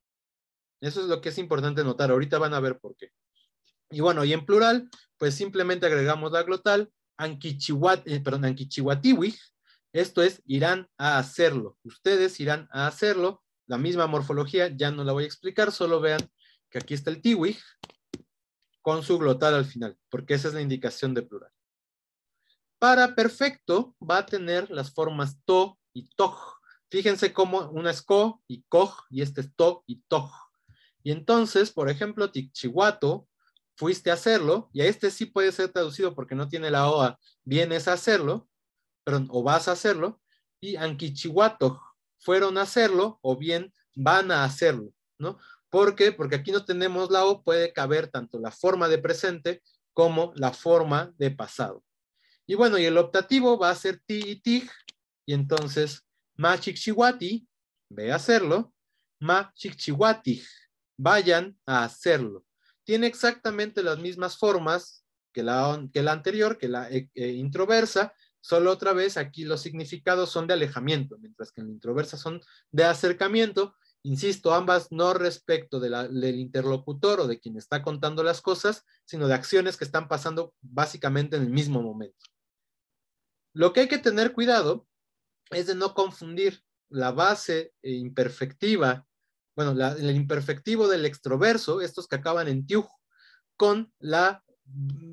Eso es lo que es importante notar. Ahorita van a ver por qué. Y bueno, y en plural, pues simplemente agregamos la glotal, anquichihuat, eh, perdón, esto es, irán a hacerlo. Ustedes irán a hacerlo. La misma morfología, ya no la voy a explicar, solo vean que aquí está el tiwig con su glotal al final, porque esa es la indicación de plural. Para perfecto va a tener las formas to y toj. Fíjense cómo una es co y coj y este es to y toj. Y entonces, por ejemplo, tichihuato, fuiste a hacerlo, y a este sí puede ser traducido porque no tiene la OA, vienes a hacerlo, perdón, o vas a hacerlo, y anquichihuato, fueron a hacerlo o bien van a hacerlo, ¿no? ¿Por Porque aquí no tenemos la O, puede caber tanto la forma de presente como la forma de pasado. Y bueno, y el optativo va a ser ti y tig, y entonces ma chichiwati, ve a hacerlo, ma chichiwati, vayan a hacerlo. Tiene exactamente las mismas formas que la, que la anterior, que la eh, eh, introversa, solo otra vez aquí los significados son de alejamiento, mientras que en la introversa son de acercamiento. Insisto, ambas no respecto del interlocutor o de quien está contando las cosas, sino de acciones que están pasando básicamente en el mismo momento. Lo que hay que tener cuidado es de no confundir la base e imperfectiva, bueno, el imperfectivo del extroverso, estos que acaban en tiuj, con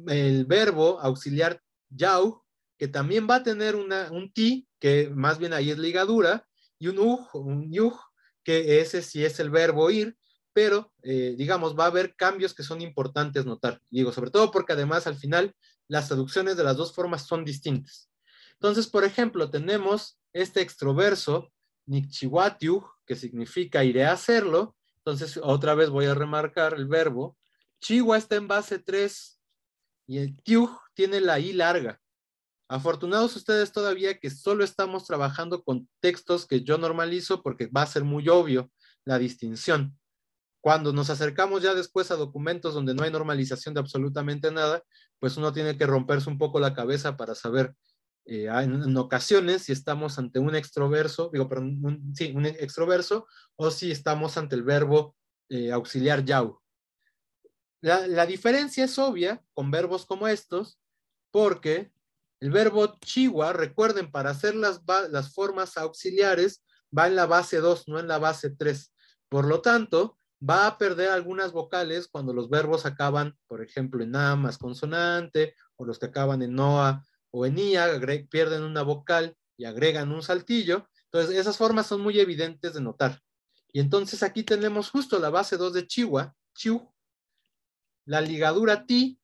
el verbo auxiliar yau, que también va a tener un ti, que más bien ahí es ligadura, y un uj, un yuj, que ese sí es el verbo ir, pero eh, digamos, va a haber cambios que son importantes notar. Digo, sobre todo porque además al final las traducciones de las dos formas son distintas. Entonces, por ejemplo, tenemos este extroverso, Nikchiwatiuj, que significa iré a hacerlo. Entonces, otra vez voy a remarcar el verbo. Chihuahua está en base 3 y el tiug tiene la i larga. Afortunados ustedes todavía que solo estamos trabajando con textos que yo normalizo porque va a ser muy obvio la distinción. Cuando nos acercamos ya después a documentos donde no hay normalización de absolutamente nada, pues uno tiene que romperse un poco la cabeza para saber eh, ah, en, ocasiones si estamos ante un extroverso, digo, perdón, sí, un extroverso, o si estamos ante el verbo eh, auxiliar yau. La, diferencia es obvia con verbos como estos, porque el verbo chihua, recuerden, para hacer las, las formas auxiliares va en la base 2, no en la base 3. Por lo tanto, va a perder algunas vocales cuando los verbos acaban, por ejemplo, en A más consonante, o los que acaban en NOA o en IA pierden una vocal y agregan un saltillo. Entonces, esas formas son muy evidentes de notar. Y entonces aquí tenemos justo la base 2 de Chihuahua, Chiu, la ligadura ti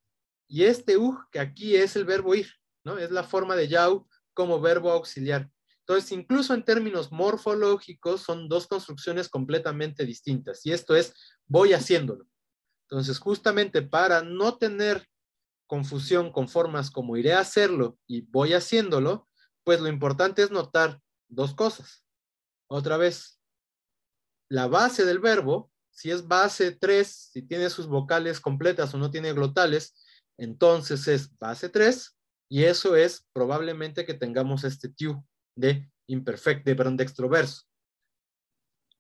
y este u, que aquí es el verbo ir, ¿no? Es la forma de yau como verbo auxiliar. Entonces, incluso en términos morfológicos, son dos construcciones completamente distintas. Y esto es voy haciéndolo. Entonces, justamente para no tener confusión con formas como iré a hacerlo y voy haciéndolo, pues lo importante es notar dos cosas. Otra vez, la base del verbo, si es base 3, si tiene sus vocales completas o no tiene glotales, entonces es base 3 y eso es probablemente que tengamos este TU de imperfecto, de, perdón, de extroverso.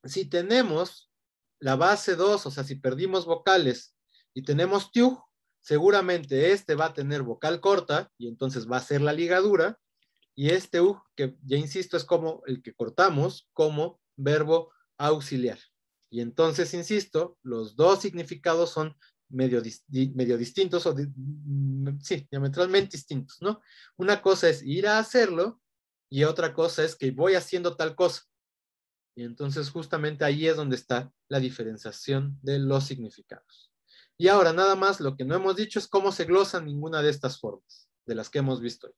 Si tenemos la base 2, o sea, si perdimos vocales y tenemos TU, seguramente este va a tener vocal corta y entonces va a ser la ligadura. Y este U, que ya insisto, es como el que cortamos como verbo auxiliar. Y entonces, insisto, los dos significados son medio, medio distintos o mm, sí, diametralmente distintos, ¿no? Una cosa es ir a hacerlo y otra cosa es que voy haciendo tal cosa. Y entonces justamente ahí es donde está la diferenciación de los significados. Y ahora nada más lo que no hemos dicho es cómo se glosa ninguna de estas formas de las que hemos visto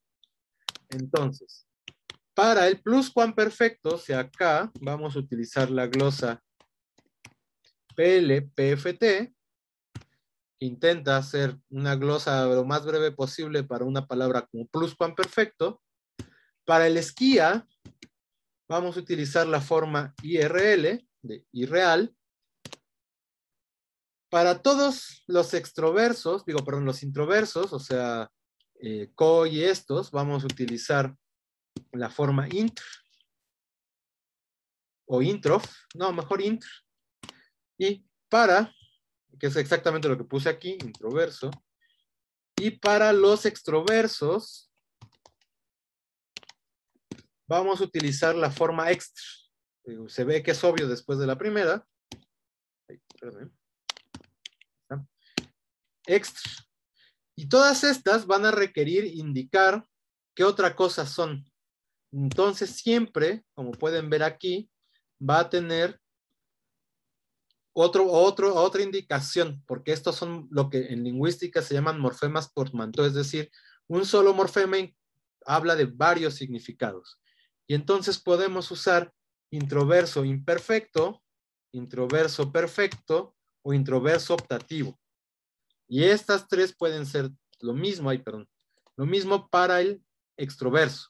Entonces, para el pluscuamperfecto, si acá vamos a utilizar la glosa PLPFT, intenta hacer una glosa lo más breve posible para una palabra como pluscuamperfecto. Para el esquía, vamos a utilizar la forma IRL, de irreal, para todos los extroversos, digo, perdón, los introversos, o sea, eh, co y estos, vamos a utilizar la forma int o introf, no, mejor int. Y para, que es exactamente lo que puse aquí, introverso, y para los extroversos, vamos a utilizar la forma extra. Eh, se ve que es obvio después de la primera. perdón extra. Y todas estas van a requerir indicar qué otra cosa son. Entonces siempre, como pueden ver aquí, va a tener otro, otro, otra indicación, porque estos son lo que en lingüística se llaman morfemas portmanteau, es decir, un solo morfema habla de varios significados. Y entonces podemos usar introverso imperfecto, introverso perfecto o introverso optativo. Y estas tres pueden ser lo mismo, ay, perdón, lo mismo para el extroverso.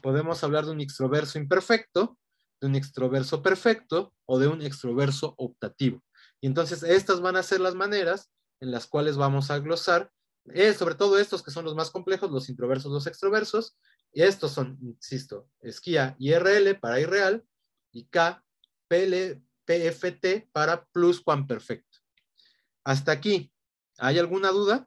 Podemos hablar de un extroverso imperfecto, de un extroverso perfecto o de un extroverso optativo. Y entonces estas van a ser las maneras en las cuales vamos a glosar, eh, sobre todo estos que son los más complejos, los introversos, los extroversos, y estos son, insisto, esquía rl para irreal y K, PL, PFT para plus cuan perfecto Hasta aquí ¿Hay alguna duda?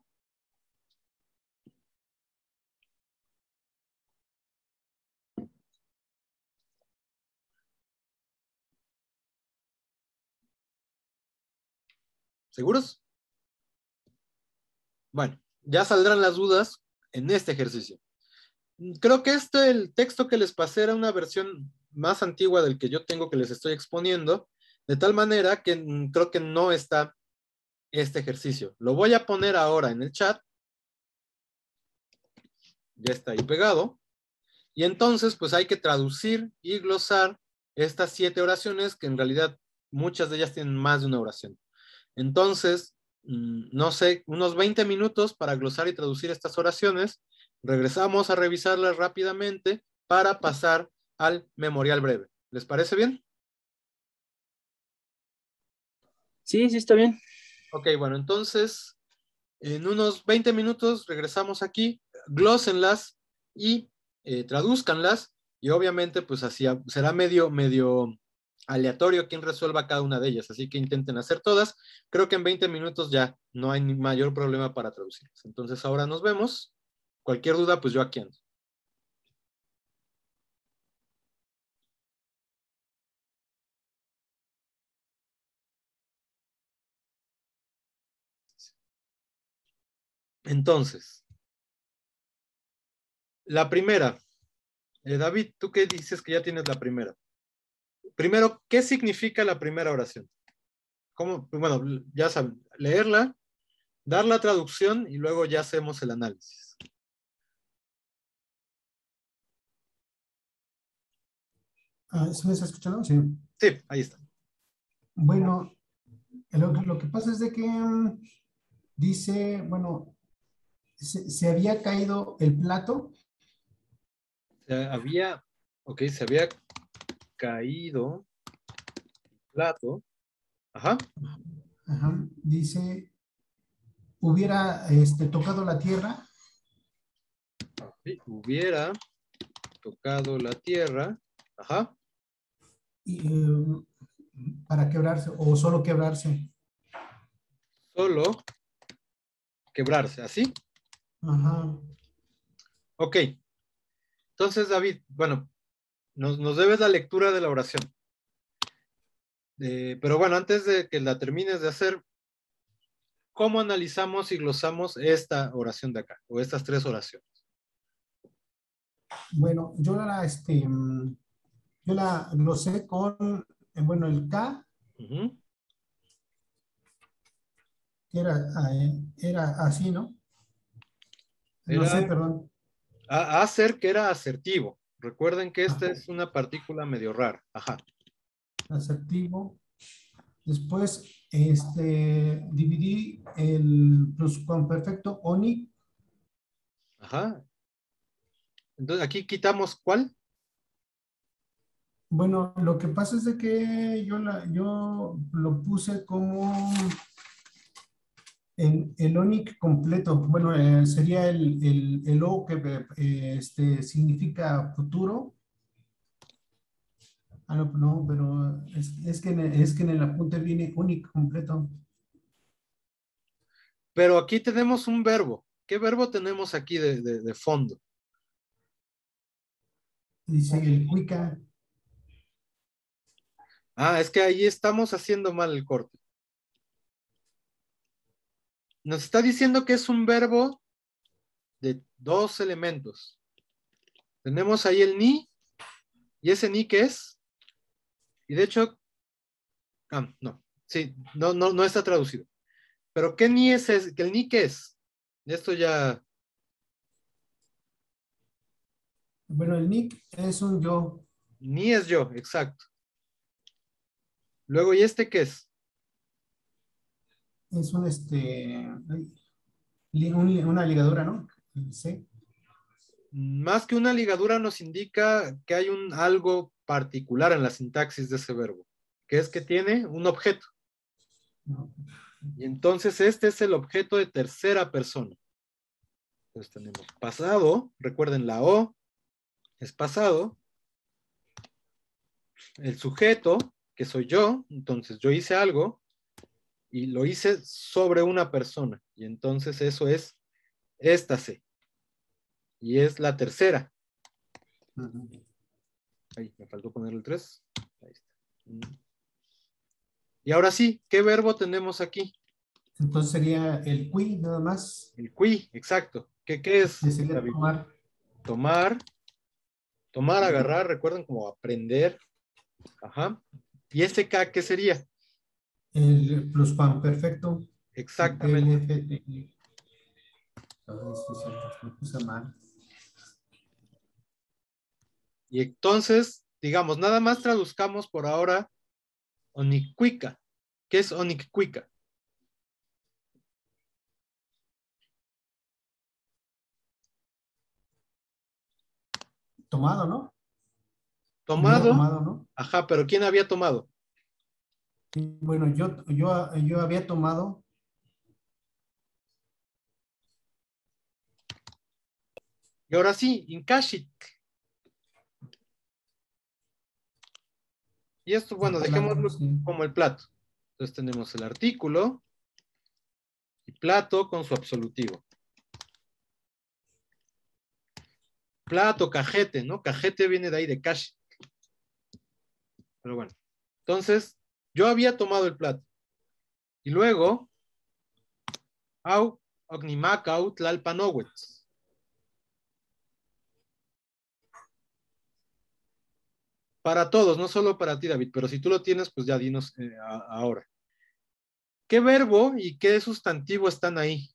¿Seguros? Bueno, ya saldrán las dudas en este ejercicio. Mm, creo que este, el texto que les pasé era una versión más antigua del que yo tengo que les estoy exponiendo, de tal manera que mm, creo que no está este ejercicio. Lo voy a poner ahora en el chat. Ya está ahí pegado. Y entonces, pues hay que traducir y glosar estas siete oraciones, que en realidad muchas de ellas tienen más de una oración. Entonces, mm, no sé, unos 20 minutos para glosar y traducir estas oraciones. Regresamos a revisarlas rápidamente para pasar al memorial breve. ¿Les parece bien? Sí, sí, está bien. Ok, bueno, entonces en unos 20 minutos regresamos aquí, glósenlas y eh, traduzcanlas y obviamente pues así será medio, medio aleatorio quien resuelva cada una de ellas, así que intenten hacer todas. Creo que en 20 minutos ya no hay mayor problema para traducirlas. Entonces ahora nos vemos. Cualquier duda, pues yo aquí ando. Entonces, la primera. Eh, David, ¿tú qué dices que ya tienes la primera? Primero, ¿qué significa la primera oración? ¿Cómo? Pues, bueno, ya saben, leerla, dar la traducción y luego ya hacemos el análisis. Ah, ¿Se me está escuchando? Sí. Sí, ahí está. Bueno, lo, que pasa es de que mm, dice, bueno, se, había caído el plato. había, ok, se había caído el plato. Ajá. Ajá. Dice, hubiera este, tocado la tierra. hubiera tocado la tierra. Ajá. Y, eh, para quebrarse o solo quebrarse. Solo quebrarse, así. Ajá. Mm. Ok. Entonces, David, bueno, nos, nos, debes la lectura de la oración. Eh, pero bueno, antes de que la termines de hacer, ¿cómo analizamos y glosamos esta oración de acá o estas tres oraciones? Bueno, yo la, este, yo la glosé con, eh, bueno, el K, eh, era así, ¿no? A, hacer que era asertivo. Recuerden que esta es una partícula medio rara. Ajá. Asertivo. Después, este, dividí el con perfecto ONI. Ajá. Entonces, aquí quitamos cuál. Bueno, lo que pasa es que yo, yo lo puse como el ONIC completo, bueno, eh, sería el, O que eh, este, significa futuro. Ah, no, no pero es, que en, es que en el apunte viene ONIC completo. Pero aquí tenemos un verbo. ¿Qué verbo tenemos aquí de, fondo? Dice el cuica. Ah, es que ahí estamos haciendo mal el corte nos está diciendo que es un verbo de dos elementos. Tenemos ahí el ni, y ese ni que es, y de hecho, ah, no, sí, no, no, está traducido. Pero ¿qué ni es ese? ¿El ni qué es? Esto ya... Bueno, el ni es un yo. Ni es yo, exacto. Luego, ¿y este qué es? es un este una ligadura, ¿no? Sí. Más que una ligadura nos indica que hay un algo particular en la sintaxis de ese verbo, que es que tiene un objeto. Y entonces este es el objeto de tercera persona. Entonces tenemos pasado, recuerden la O es pasado, el sujeto, que soy yo, entonces yo hice algo, y lo hice sobre una persona. Y entonces eso es éstase. Y es la tercera. Ahí, me faltó poner el 3. Ahí está. Mm. Y ahora sí, ¿qué verbo tenemos aquí? Entonces sería el qui nada más. El qui, exacto. ¿Qué, es? tomar. Tomar. Tomar, agarrar, recuerden como aprender. Ajá. ¿Y ese K qué sería? El pan perfecto. Exactamente. Y entonces, digamos, nada más traduzcamos por ahora Onicuica. ¿Qué es Onicuica? Tomado, ¿no? Tomado. Ajá, pero ¿quién había tomado? Bueno, yo, yo, yo había tomado Y ahora sí, Inkashik. Y esto, bueno, dejémoslo como el plato. Entonces tenemos el artículo y plato con su absolutivo. Plato, cajete, ¿no? Cajete viene de ahí de Kashik. Pero bueno, entonces yo había tomado el plato. Y luego, au, Para todos, no solo para ti, David, pero si tú lo tienes, pues ya dinos eh, ahora. ¿Qué verbo y qué sustantivo están ahí?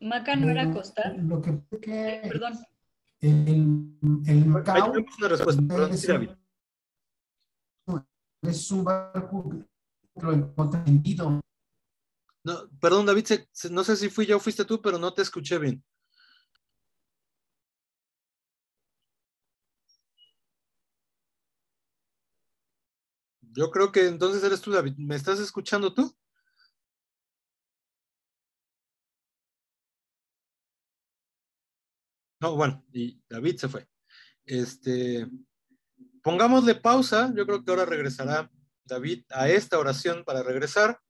Maca no era eh, costar. Lo que, eh, perdón. El, el una respuesta, perdón, es, es, un barco lo No, perdón, David, no sé si fui yo o fuiste tú, pero no te escuché bien. Yo creo que entonces eres tú, David. ¿Me estás escuchando tú? bueno, y David se fue. Este, pongámosle pausa, yo creo que ahora regresará David a esta oración para regresar.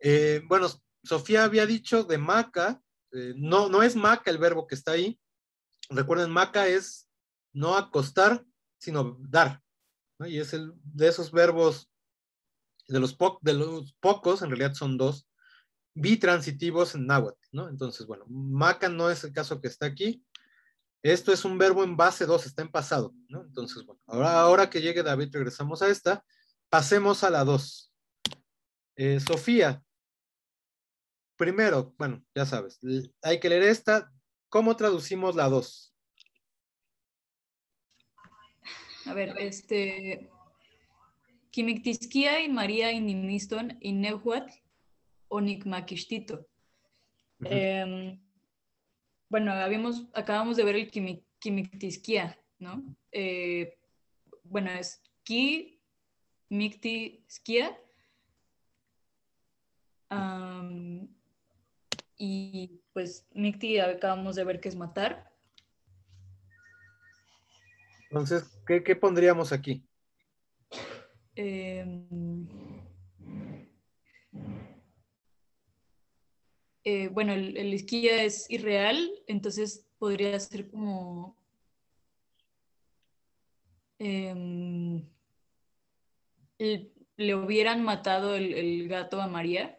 Eh, bueno, Sofía había dicho de maca, eh, no, no es maca el verbo que está ahí. Recuerden, maca es no acostar, sino dar. Y es el, de esos verbos, de los, pocos, en realidad son dos, bitransitivos en náhuatl. ¿no? Entonces, bueno, maca no es el caso que está aquí. Esto es un verbo en base 2, está en pasado, ¿no? Entonces, bueno, ahora, ahora que llegue David, regresamos a esta. Pasemos a la 2. Eh, Sofía, primero, bueno, ya sabes, hay que leer esta. ¿Cómo traducimos la 2? A ver, este. Kimiktiskia y María y Nimiston y Nehuat o bueno, habíamos, acabamos de ver el Kimiktisquia, ¿no? Eh, bueno, es mikti Um, y pues Micti acabamos de ver que es matar. Entonces, ¿qué, qué pondríamos aquí? Eh, Eh, bueno, el, el es irreal, entonces podría ser como... Em, le, hubieran matado el gato a María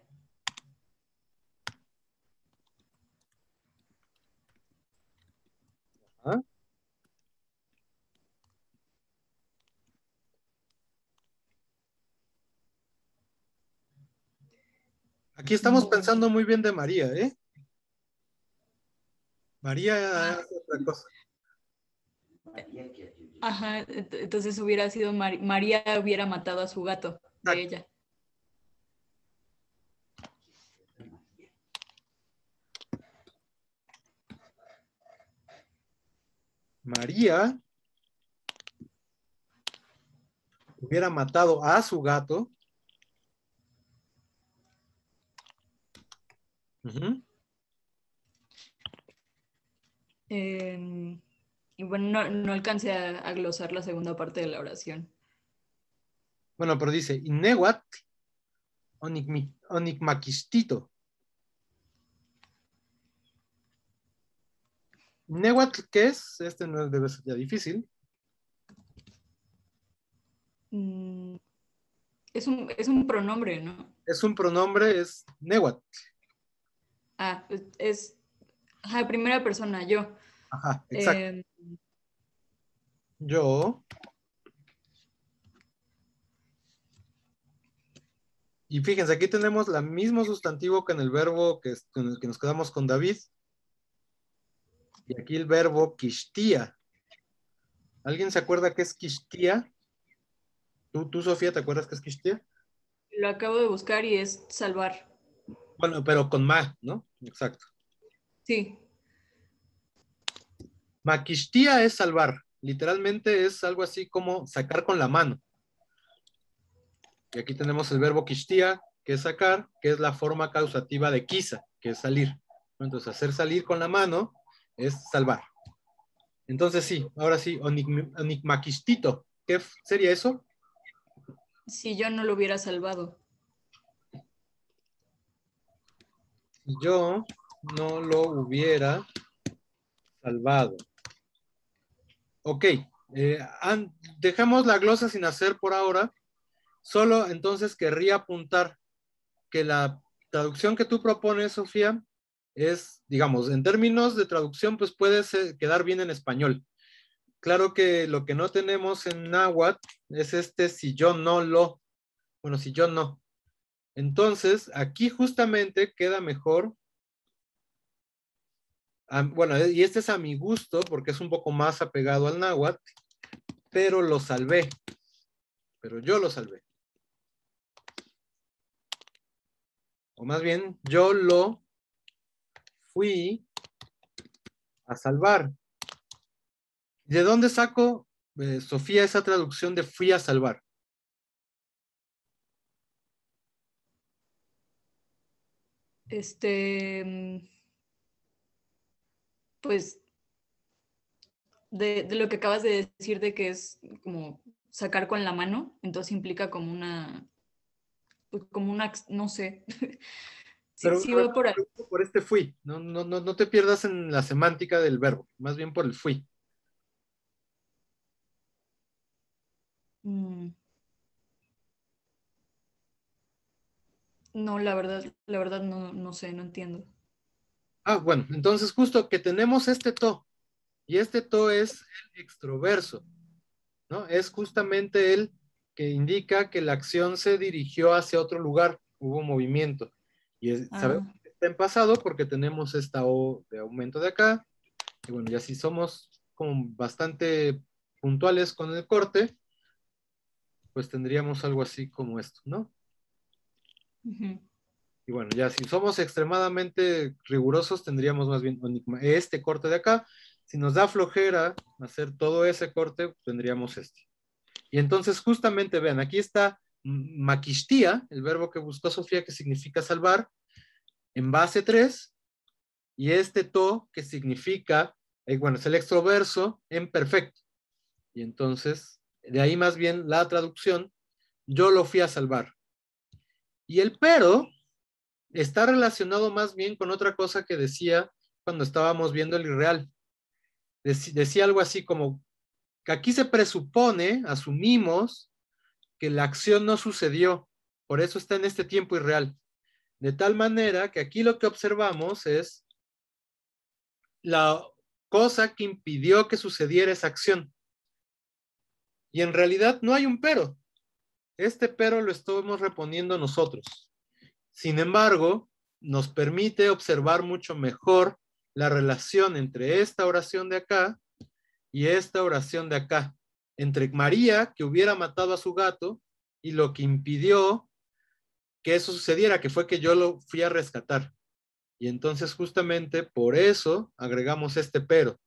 Aquí estamos pensando muy bien de María, ¿eh? María Ajá, entonces hubiera sido María hubiera matado a su gato ella. María hubiera matado a su gato Em, y bueno, no, alcance alcancé a, glosar la segunda parte de la oración. Bueno, pero dice, Inewat onigmaquistito inewat ¿qué es? Este no debe ser ya difícil. Mm, es, un, pronombre, ¿no? Es un pronombre, es newat. Ah, es la primera persona, yo. Ajá, exacto. Em, yo. Y fíjense, aquí tenemos el mismo sustantivo que en el verbo que, el que nos quedamos con David. Y aquí el verbo quistía. ¿Alguien se acuerda qué es quistía? ¿Tú, Sofía, te acuerdas qué es quistía? Lo acabo de buscar y es salvar. Bueno, pero con ma, ¿no? Exacto. Sí. Maquistía es salvar. Literalmente es algo así como sacar con la mano. Y aquí tenemos el verbo quistía, que es sacar, que es la forma causativa de quisa, que es salir. Entonces, hacer salir con la mano es salvar. Entonces, sí, ahora sí, onigmaquistito. ¿Qué sería eso? Si yo no lo hubiera salvado. yo no lo hubiera salvado. Ok, eh, dejemos la glosa sin hacer por ahora. Solo entonces querría apuntar que la traducción que tú propones, Sofía, es, digamos, en términos de traducción, pues puede quedar bien en español. Claro que lo que no tenemos en náhuatl es este si yo no lo, bueno, si yo no, entonces, aquí justamente queda mejor. Bueno, eh, y este es a mi gusto porque es un poco más apegado al náhuatl, pero lo salvé. Pero yo lo salvé. O más bien, yo lo fui a salvar. ¿De dónde saco, eh, Sofía, esa traducción de fui a salvar? este, pues, de, lo que acabas de decir de que es como sacar con la mano, entonces implica como una, pues, como una, no sé. por, este fui, no, no, no te pierdas en la semántica del verbo, más bien por el fui. No, la verdad, la verdad no, sé, no entiendo. Ah, bueno, entonces justo que tenemos este to, y este to es el extroverso, ¿no? Es justamente el que indica que la acción se dirigió hacia otro lugar, hubo movimiento. Y es, ah. está en pasado porque tenemos esta O de aumento de acá, y bueno, ya si somos como bastante puntuales con el corte, pues tendríamos algo así como esto, ¿no? Y bueno, ya si somos extremadamente rigurosos, tendríamos más bien este corte de acá. Si nos da flojera hacer todo ese corte, tendríamos este. Y entonces justamente, vean, aquí está maquistía, el verbo que buscó Sofía, que significa salvar, en base 3, y este to, que significa, eh, bueno, es el extroverso en perfecto. Y entonces, de ahí más bien la traducción, yo lo fui a salvar. Y el pero está relacionado más bien con otra cosa que decía cuando estábamos viendo el irreal. decía algo así como, que aquí se presupone, asumimos, que la acción no sucedió, por eso está en este tiempo irreal. De tal manera que aquí lo que observamos es la cosa que impidió que sucediera esa acción. Y en realidad no hay un pero, este pero lo estamos reponiendo nosotros. Sin embargo, nos permite observar mucho mejor la relación entre esta oración de acá y esta oración de acá. Entre María, que hubiera matado a su gato, y lo que impidió que eso sucediera, que fue que yo lo fui a rescatar. Y entonces justamente por eso agregamos este pero.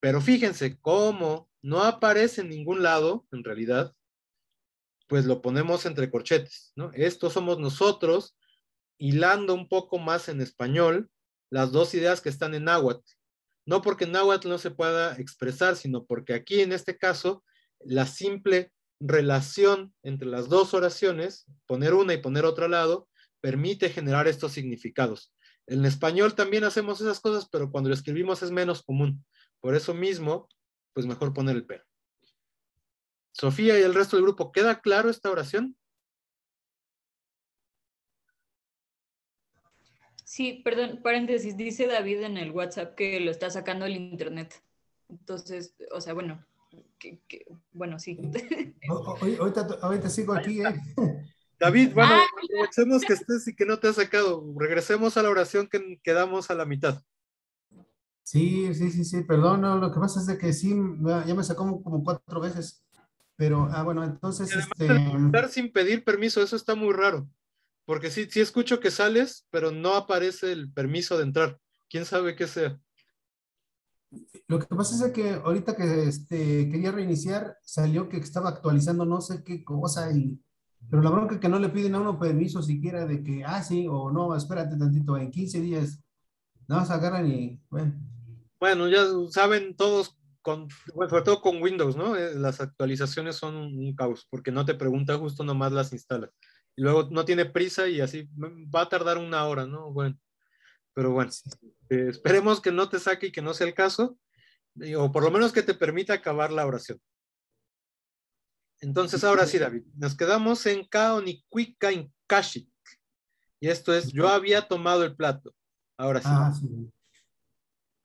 Pero fíjense cómo no aparece en ningún lado, en realidad, pues lo ponemos entre corchetes, ¿no? Esto somos nosotros, hilando un poco más en español las dos ideas que están en náhuatl. No porque en náhuatl no se pueda expresar, sino porque aquí en este caso la simple relación entre las dos oraciones, poner una y poner otra al lado, permite generar estos significados. En español también hacemos esas cosas, pero cuando lo escribimos es menos común. Por eso mismo, pues mejor poner el pero. Sofía y el resto del grupo, ¿queda claro esta oración? Sí, perdón, paréntesis, dice David en el WhatsApp que lo está sacando el internet. Entonces, o sea, bueno, bueno, sí. ahorita, sigo aquí. ¿eh? David, bueno, ah, que estés y que no te has sacado. Regresemos a la oración que quedamos a la mitad. Sí, sí, sí, sí, perdón, no, lo que pasa es de que sí, ya me sacó como cuatro veces. Pero, ah, bueno, entonces... Este... sin pedir permiso, eso está muy raro. Porque sí, sí escucho que sales, pero no aparece el permiso de entrar. ¿Quién sabe qué sea? Lo que pasa es que ahorita que este, quería reiniciar, salió que estaba actualizando no sé qué cosa Pero la bronca es que no le piden a uno permiso siquiera de que, ah, sí, o no, espérate tantito, en 15 días. no, se agarran y, bueno. Bueno, ya saben todos con, sobre todo con Windows, ¿no? Eh, las actualizaciones son un, caos, porque no te pregunta justo nomás las instala. Y luego no tiene prisa y así mm, va a tardar una hora, ¿no? Bueno, pero bueno, eh, esperemos que no te saque y que no sea el caso, o por lo menos que te permita acabar la oración. Entonces, ahora sí, David, nos quedamos en Kaonikuika en Kashik. Y esto es, yo había tomado el plato. Ahora sí. Ah,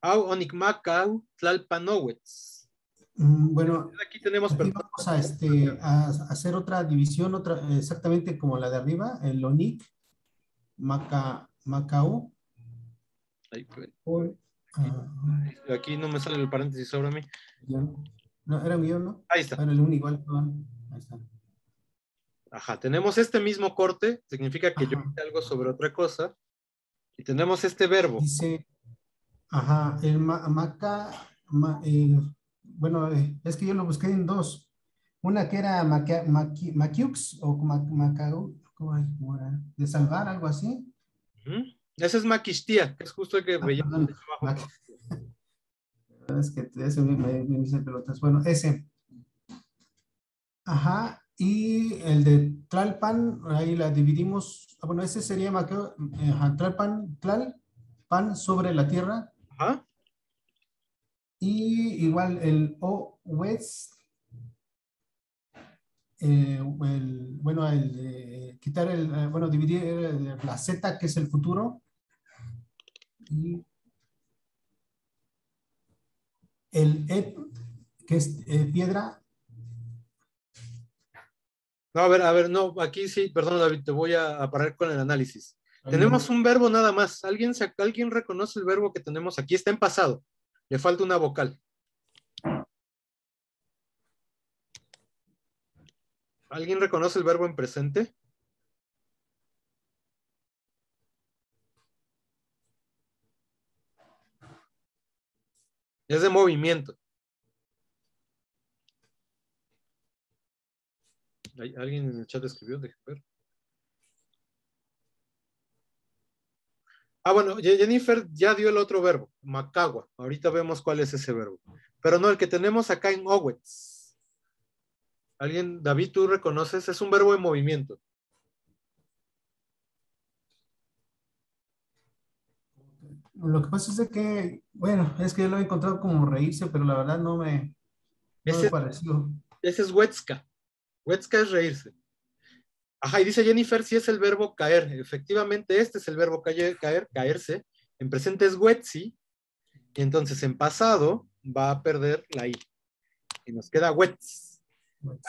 Au Macau tlalpanowets. Mm, bueno, aquí tenemos vamos a, este, a, hacer otra división, otra exactamente como la de arriba, el Onik Maca, Macau. Ah, este, aquí no me sale el paréntesis sobre mí. No, era mío, ¿no? Ahí está. el Ahí está. Ajá, tenemos este mismo corte, significa que yo hice algo sobre otra cosa. Y tenemos este verbo. Dice, Ajá, el maca, bueno, eh, es que yo lo busqué en dos. Una que era Maquiux o Macau, de salvar, algo así. Ese es Maquistía, que es justo el que ah, Es que ese me, dice pelotas. Bueno, ese. Ajá, y el de Tlalpan, ahí la dividimos. Ah, bueno, ese sería Maqueo, eh, Tlalpan, pan sobre la tierra y igual el O West. Eh, bueno, el, quitar el, eh, bueno, dividir la Z, que es el futuro, y el E que es eh, piedra. No, a ver, a ver, no, aquí sí, perdón David, te voy a parar con el análisis. Tenemos un verbo nada más. ¿Alguien, reconoce el verbo que tenemos aquí? Está en pasado. Le falta una vocal. ¿Alguien reconoce el verbo en presente? Es de movimiento. ¿Alguien en el chat escribió? Deje ver. Ah, bueno, Jennifer ya dio el otro verbo, Macagua. Ahorita vemos cuál es ese verbo. Pero no, el que tenemos acá en Owens. ¿Alguien, David, tú reconoces? Es un verbo en movimiento. Lo que pasa es que, bueno, es que yo lo he encontrado como reírse, pero la verdad no me, ese, me pareció. Ese es Huetzka. Huetzka es reírse. Ajá, y dice Jennifer, si es el verbo caer. Efectivamente, este es el verbo caer, caer caerse. En presente es wetsi, y entonces en pasado va a perder la i. Y nos queda wets.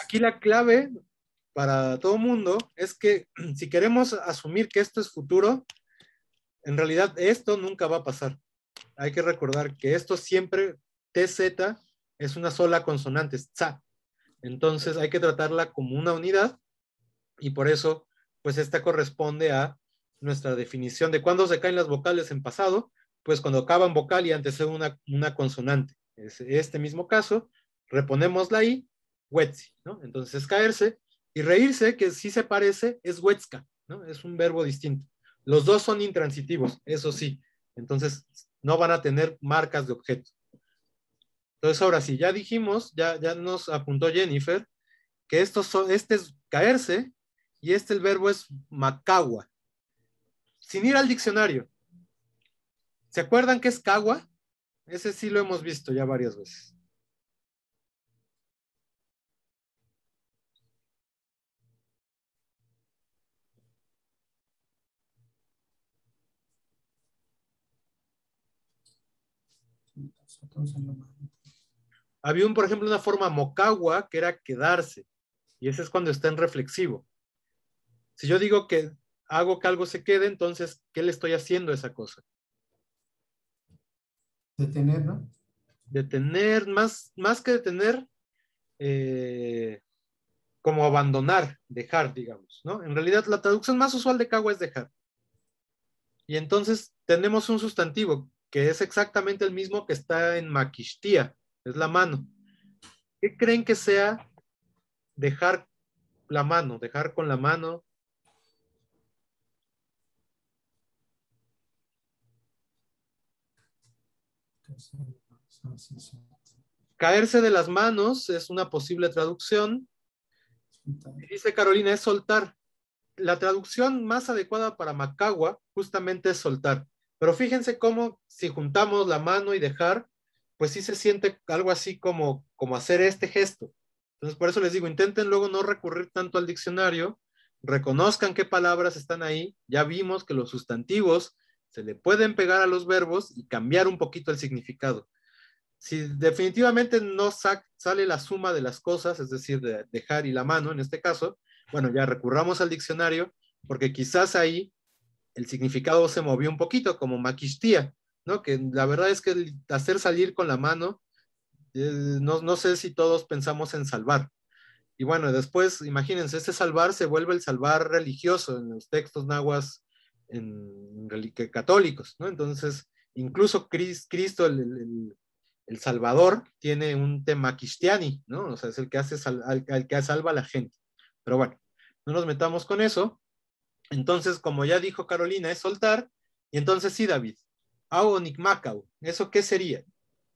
Aquí la clave para todo mundo es que si queremos asumir que esto es futuro, en realidad esto nunca va a pasar. Hay que recordar que esto siempre, TZ, es una sola consonante, es Entonces hay que tratarla como una unidad y por eso, pues esta corresponde a nuestra definición de cuándo se caen las vocales en pasado, pues cuando acaban vocal y antecede una, una consonante. Es este mismo caso, reponemos la I, wetzi, ¿no? Entonces caerse y reírse, que sí se parece, es wetzka, ¿no? Es un verbo distinto. Los dos son intransitivos, eso sí. Entonces, no van a tener marcas de objeto. Entonces, ahora sí, ya dijimos, ya, ya nos apuntó Jennifer, que estos son, este es caerse, y este el verbo es macagua. Sin ir al diccionario. ¿Se acuerdan que es cagua? Ese sí lo hemos visto ya varias veces. Había un, por ejemplo, una forma mocagua que era quedarse, y ese es cuando está en reflexivo. Si yo digo que hago que algo se quede, entonces, ¿qué le estoy haciendo a esa cosa? Detener, ¿no? Detener, más, más que detener, eh, como abandonar, dejar, digamos, ¿no? En realidad, la traducción más usual de cago es dejar. Y entonces tenemos un sustantivo que es exactamente el mismo que está en maquistía, es la mano. ¿Qué creen que sea dejar la mano, dejar con la mano, Caerse de las manos es una posible traducción. Dice Carolina, es soltar. La traducción más adecuada para Macagua justamente es soltar. Pero fíjense cómo si juntamos la mano y dejar, pues sí se siente algo así como, como hacer este gesto. Entonces, por eso les digo, intenten luego no recurrir tanto al diccionario, reconozcan qué palabras están ahí. Ya vimos que los sustantivos se le pueden pegar a los verbos y cambiar un poquito el significado. Si definitivamente no sale la suma de las cosas, es decir, de dejar y la mano en este caso, bueno, ya recurramos al diccionario porque quizás ahí el significado se movió un poquito, como maquistía, ¿no? Que la verdad es que hacer salir con la mano, eh, no, no sé si todos pensamos en salvar, y bueno, después, imagínense, este salvar se vuelve el salvar religioso en los textos nahuas en, católicos, ¿no? Entonces, incluso Cristo, el, Salvador, tiene un tema cristiani, ¿no? O sea, es el que hace sal, que salva a la gente. Pero bueno, no nos metamos con eso. Entonces, como ya dijo Carolina, es soltar. Y entonces sí, David, au nikmakau, ¿eso qué sería?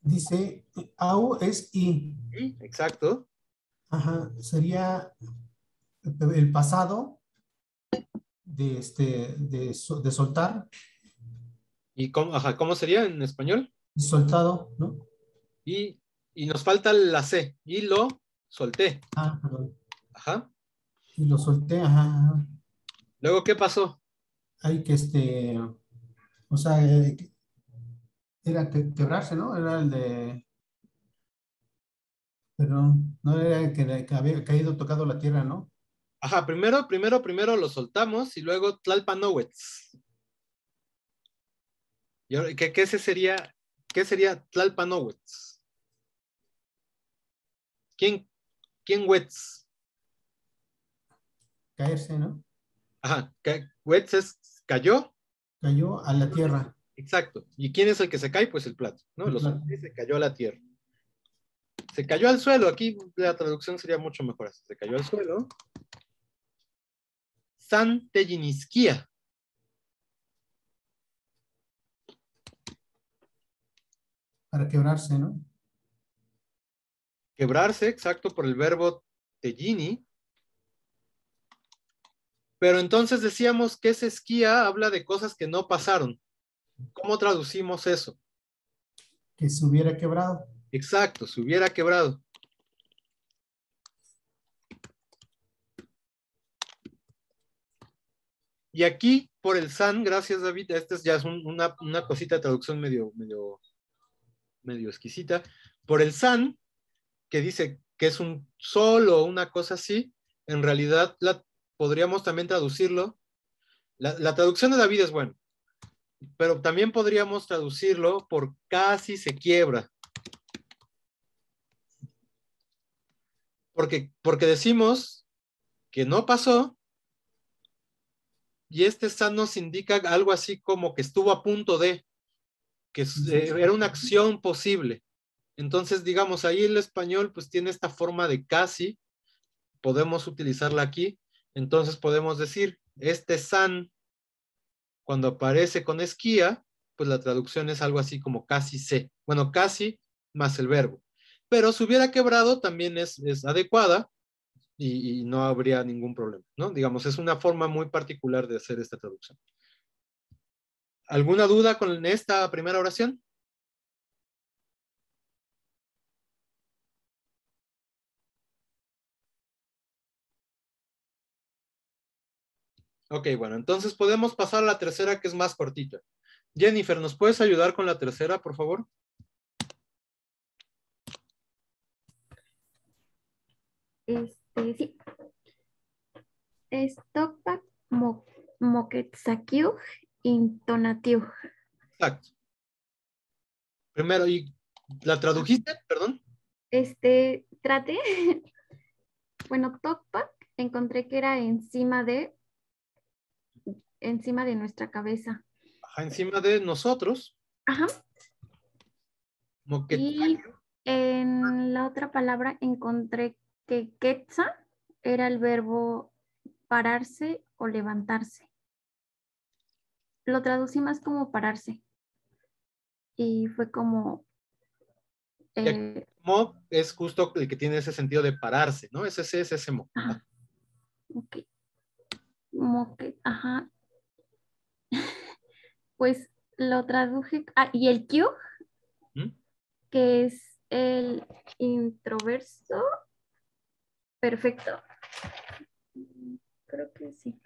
Dice, au es i. exacto. Ajá, sería el pasado de, este, de, soltar. ¿Y cómo, sería en español? Soltado, ¿no? Y, nos falta la C, y lo solté. Ah, ajá. Y lo solté, ajá. Luego, ¿qué pasó? Hay que este, o sea, eh, era que, quebrarse, ¿no? Era el de... Pero no era el que había caído, tocado la tierra, ¿no? Ajá, primero, primero, primero lo soltamos y luego ¿Y ¿Qué, qué ese sería, qué sería ¿Quién, quién Wetz? Caerse, ¿no? Ajá, Wetz es cayó. Cayó a la tierra. Exacto. ¿Y quién es el que se cae? Pues el plato, ¿no? se cayó a la tierra. Se cayó al suelo. Aquí la traducción sería mucho mejor. Se cayó al suelo. Tejinisquía. Para quebrarse, ¿no? Quebrarse, exacto, por el verbo tejini. Pero entonces decíamos que ese esquía habla de cosas que no pasaron. ¿Cómo traducimos eso? Que se hubiera quebrado. Exacto, se hubiera quebrado. Y aquí, por el san, gracias David, esta ya es una, cosita de traducción medio, medio, medio exquisita, por el san, que dice que es un solo una cosa así, en realidad podríamos también traducirlo. La, traducción de David es buena, pero también podríamos traducirlo por casi se quiebra. Porque, porque decimos que no pasó, y este san nos indica algo así como que estuvo a punto de, que eh, era una acción posible. Entonces, digamos, ahí el español pues tiene esta forma de casi, podemos utilizarla aquí, entonces podemos decir, este san, cuando aparece con esquía, pues la traducción es algo así como casi se, bueno, casi más el verbo. Pero si hubiera quebrado también es adecuada, y, no habría ningún problema, ¿no? Digamos, es una forma muy particular de hacer esta traducción. ¿Alguna duda con esta primera oración? Ok, bueno, entonces podemos pasar a la tercera que es más cortita. Jennifer, ¿nos puedes ayudar con la tercera, por favor? Este, sí. Tokpak mo, Exacto. Primero, ¿y la tradujiste? Perdón. Este, trate, Bueno, Tokpak encontré que era encima de encima de nuestra cabeza. encima de nosotros. Ajá. Y en la otra palabra encontré que quetza era el verbo pararse o levantarse. Lo traducí más como pararse. Y fue como... Eh, mo es justo el que tiene ese sentido de pararse, ¿no? Ese, es ese mo. Ah. Ok. Mo ajá. pues lo traduje... Ah, y el Q, ¿Mm? que es el introverso perfecto. Creo que sí.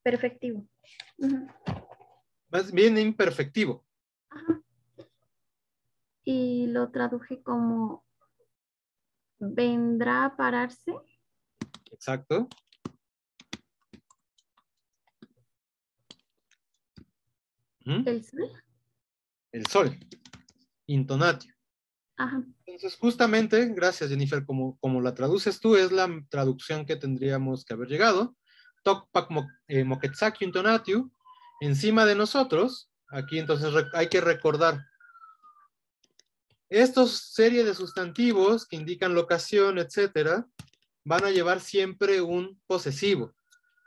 Perfectivo. Más bien imperfectivo. Ajá. Y lo traduje como vendrá a pararse. Exacto. El sol. El sol. Intonatio. Entonces, justamente, gracias Jennifer, como, como la traduces tú, es la traducción que tendríamos que haber llegado. Tokpak eh, Moketsakyun Tonatiu, encima de nosotros, aquí entonces hay que recordar, estos serie de sustantivos que indican locación, etcétera, van a llevar siempre un posesivo.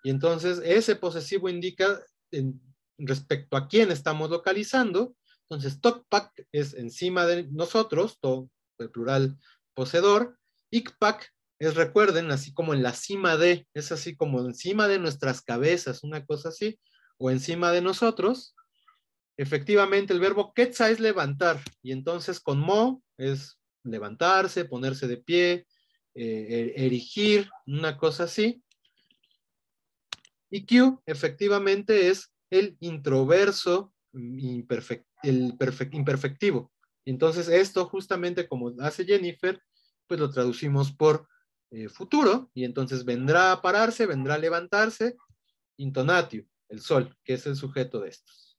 Y entonces ese posesivo indica en, respecto a quién estamos localizando entonces, Tokpak es encima de nosotros, to, el plural poseedor, Ikpak es, recuerden, así como en la cima de, es así como encima de nuestras cabezas, una cosa así, o encima de nosotros. Efectivamente, el verbo quetza es levantar, y entonces con mo es levantarse, ponerse de pie, eh, e, erigir, una cosa así. Y Q efectivamente es el introverso mm, imperfecto el imperfectivo. Entonces, esto justamente como hace Jennifer, pues lo traducimos por eh, futuro, y entonces vendrá a pararse, vendrá a levantarse, intonatio, el sol, que es el sujeto de estos.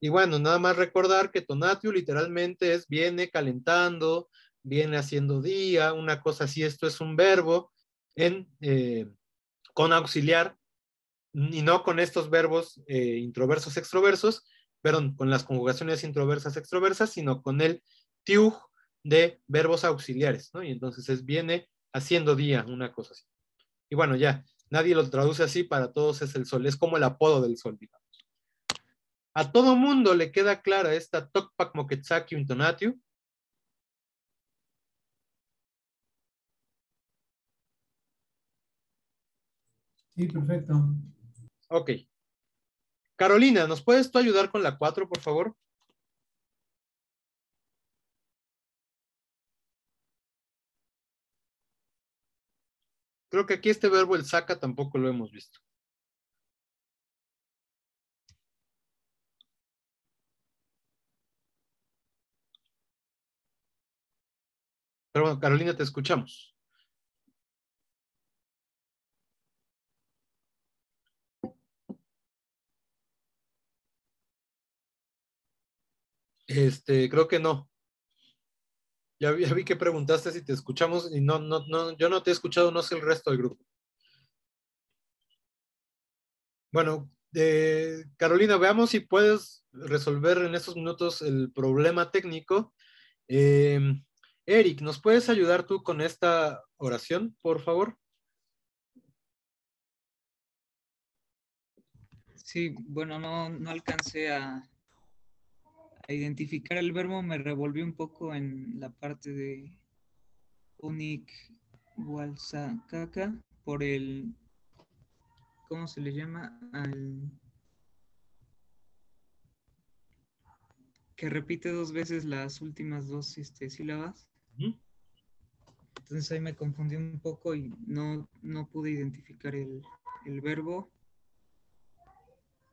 Y bueno, nada más recordar que tonatio literalmente es viene calentando, viene haciendo día, una cosa así, esto es un verbo en, eh, con auxiliar, y no con estos verbos eh, introversos, extroversos, perdón, con las conjugaciones introversas, extroversas, sino con el tiug de verbos auxiliares, ¿no? Y entonces viene haciendo día, una cosa así. Y bueno, ya, nadie lo traduce así, para todos es el sol, es como el apodo del sol, digamos. A todo mundo le queda clara esta Tokpak Moquetzaki Intonatiu. Sí, perfecto. Ok, Carolina, ¿nos puedes tú ayudar con la 4, por favor? Creo que aquí este verbo el saca tampoco lo hemos visto. Pero bueno, Carolina, te escuchamos. Este, creo que no. Ya vi, que preguntaste si te escuchamos y no, no, no, yo no te he escuchado, no sé el resto del grupo. Bueno, eh, Carolina, veamos si puedes resolver en estos minutos el problema técnico. Eh, Eric, ¿nos puedes ayudar tú con esta oración, por favor? Sí, bueno, no, no alcancé a, identificar el verbo me revolvió un poco en la parte de Unic Kaka, por el, ¿cómo se le llama? Al, que repite dos veces las últimas dos este, sílabas. Entonces ahí me confundí un poco y no, no pude identificar el, el verbo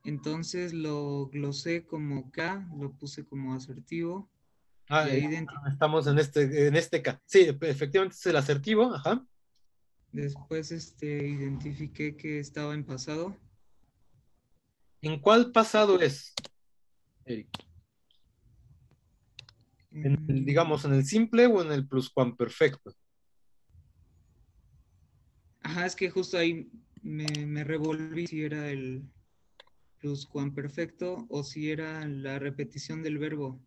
entonces lo glosé como K, lo puse como asertivo. Ah, estamos en este, en este K. Sí, efectivamente es el asertivo, ajá. Después este, identifiqué que estaba en pasado. ¿En cuál pasado es, mm. digamos, en el simple o en el pluscuamperfecto. Ajá, es que justo ahí me, me revolví si era el, perfecto o si era la repetición del verbo.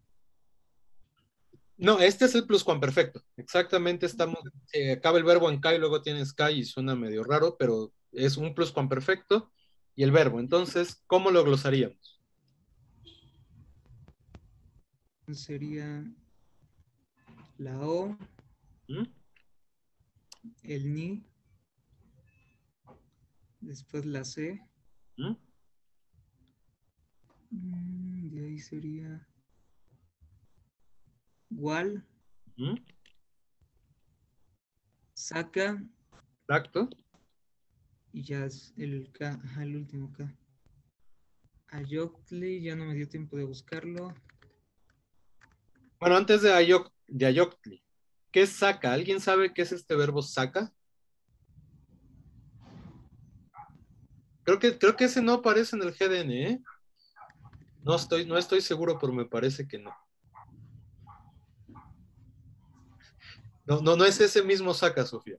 No, este es el pluscuamperfecto. Exactamente estamos, eh, acaba el verbo en K y luego tienes K y suena medio raro, pero es un perfecto y el verbo. Entonces, ¿cómo lo glosaríamos? Sería la O, ¿Mm? el Ni, después la C, ¿Mm? sería igual Saca. Exacto. Y ya es el el último K. Ayoctli, ya no me dio tiempo de buscarlo. Bueno, antes de, Ayoc, ¿qué es saca? ¿Alguien sabe qué es este verbo saca? Creo que, creo que ese no aparece en el GDN, ¿eh? No estoy, no estoy seguro, pero me parece que no. No, no, no es ese mismo saca, Sofía.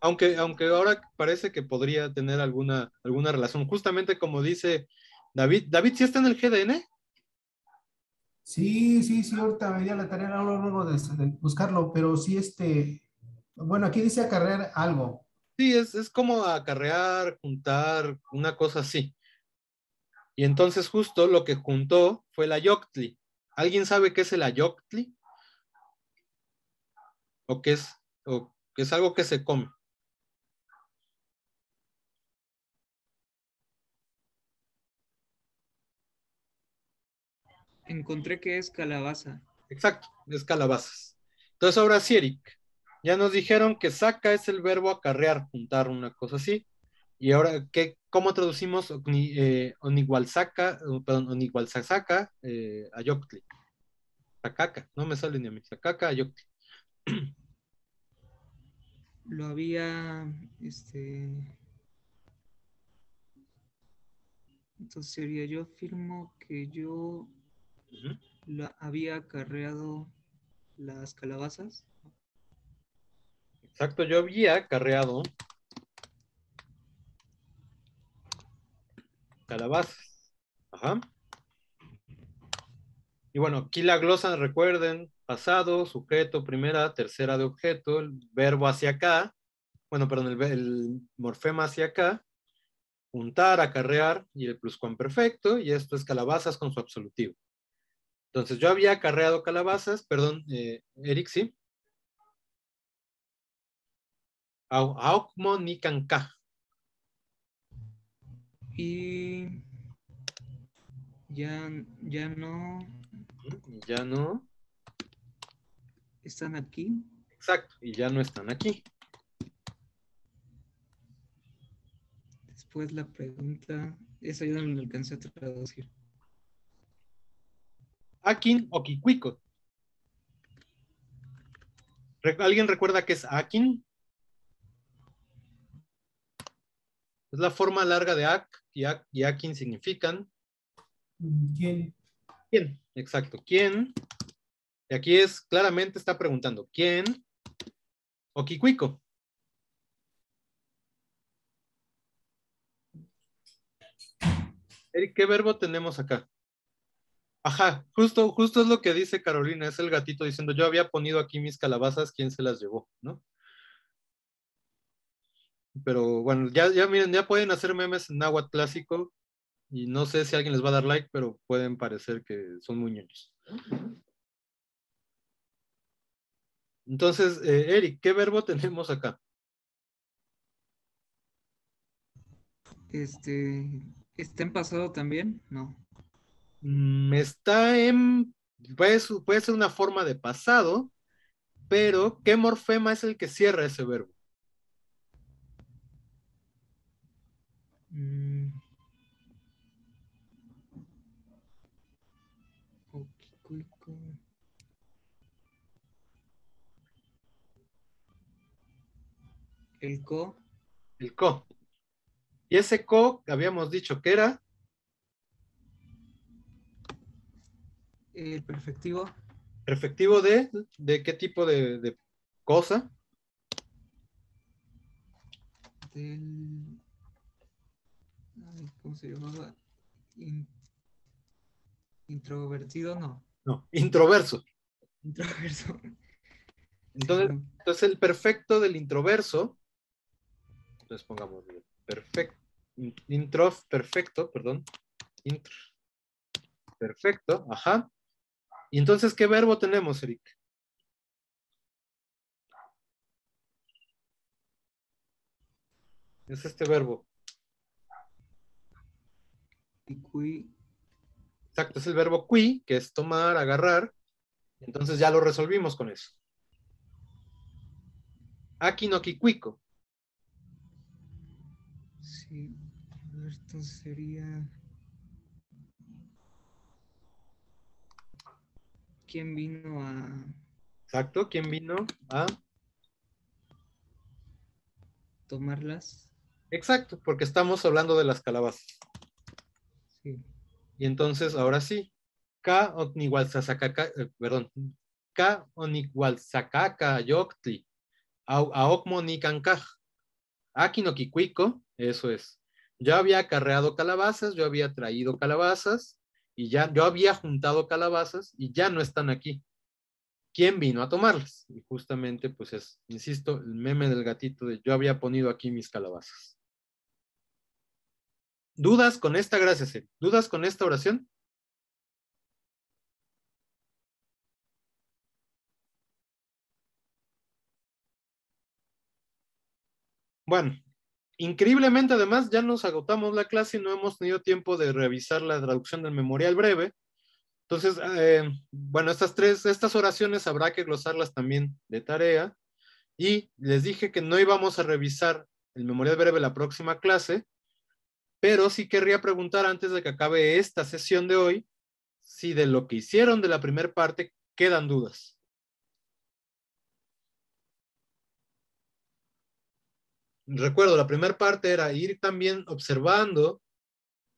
Aunque, aunque ahora parece que podría tener alguna, alguna relación. Justamente como dice David, David, ¿sí está en el GDN? Sí, sí, sí, ahorita me la tarea luego, de, de, buscarlo, pero sí, este, bueno, aquí dice acarrear algo. Sí, es, es como acarrear, juntar, una cosa así. Y entonces justo lo que juntó fue la Ayoctli. ¿Alguien sabe qué es el Ayoctli? ¿O qué es, o es algo que se come? Encontré que es calabaza. Exacto, es calabazas. Entonces ahora sí, Eric, ya nos dijeron que saca es el verbo acarrear, juntar una cosa así. Y ahora, ¿qué, cómo traducimos eh, onigualzaca, perdón, Onigualzaca eh, a Yoctli. no me sale ni a mí, Sacaca a Lo había, este... Entonces sería, yo afirmo que yo había acarreado las calabazas. Exacto, yo había acarreado calabazas. Ajá. Y bueno, aquí la glosa, recuerden, pasado, sujeto, primera, tercera de objeto, el verbo hacia acá, bueno, perdón, el, morfema hacia acá, juntar, acarrear y el pluscuamperfecto, y esto es calabazas con su absolutivo. Entonces, yo había acarreado calabazas, perdón, eh, Eric, sí. Aukmo y ya, ya no. Ya no. Están aquí. Exacto, y ya no están aquí. Después la pregunta, es yo no la a traducir. Akin o Kikuiko. ¿Alguien recuerda qué es Akin? Es la forma larga de Ak y a quién significan. ¿Quién? ¿Quién? Exacto, ¿quién? Y aquí es, claramente está preguntando, ¿quién? O Kikuiko. Eric, ¿qué verbo tenemos acá? Ajá, justo, justo es lo que dice Carolina, es el gatito diciendo, yo había ponido aquí mis calabazas, ¿quién se las llevó? ¿No? Pero bueno, ya, ya miren, ya pueden hacer memes en agua clásico y no sé si alguien les va a dar like, pero pueden parecer que son muy Entonces, eh, Eric, ¿qué verbo tenemos acá? Este, ¿está en pasado también? No. Mm, está en, puede, puede ser una forma de pasado, pero ¿qué morfema es el que cierra ese verbo? Mm. El co. El co. Y ese co habíamos dicho que era. El perfectivo. ¿Perfectivo de? ¿De qué tipo de, de cosa? Del ¿cómo se llamaba? introvertido, no. No, introverso. Introverso. Entonces, el perfecto del introverso, entonces pongamos perfecto, intro, perfecto, perdón, perfecto, ajá. Y entonces, ¿qué verbo tenemos, Eric? Es este verbo. Exacto, es el verbo qui, que es tomar, agarrar. Entonces ya lo resolvimos con eso. Aquí no cuico. Sí, esto sería... ¿Quién vino a...? Exacto, ¿quién vino a...? Tomarlas. Exacto, porque estamos hablando de las calabazas. Y entonces, ahora sí, K onigualsasakaka, eh, perdón, K onigualsakaka yoctli, aokmonicancaj, kikuiko, eso es. Yo había acarreado calabazas, yo había traído calabazas, y ya yo había juntado calabazas y ya no están aquí. ¿Quién vino a tomarlas? Y justamente, pues es, insisto, el meme del gatito de yo había ponido aquí mis calabazas. ¿Dudas con esta? Gracias, ¿Dudas con esta oración? Bueno, increíblemente además ya nos agotamos la clase y no hemos tenido tiempo de revisar la traducción del memorial breve. Entonces, eh, bueno, estas tres, estas oraciones habrá que glosarlas también de tarea. Y les dije que no íbamos a revisar el memorial breve la próxima clase, pero sí querría preguntar antes de que acabe esta sesión de hoy, si de lo que hicieron de la primera parte quedan dudas. Recuerdo, la primera parte era ir también observando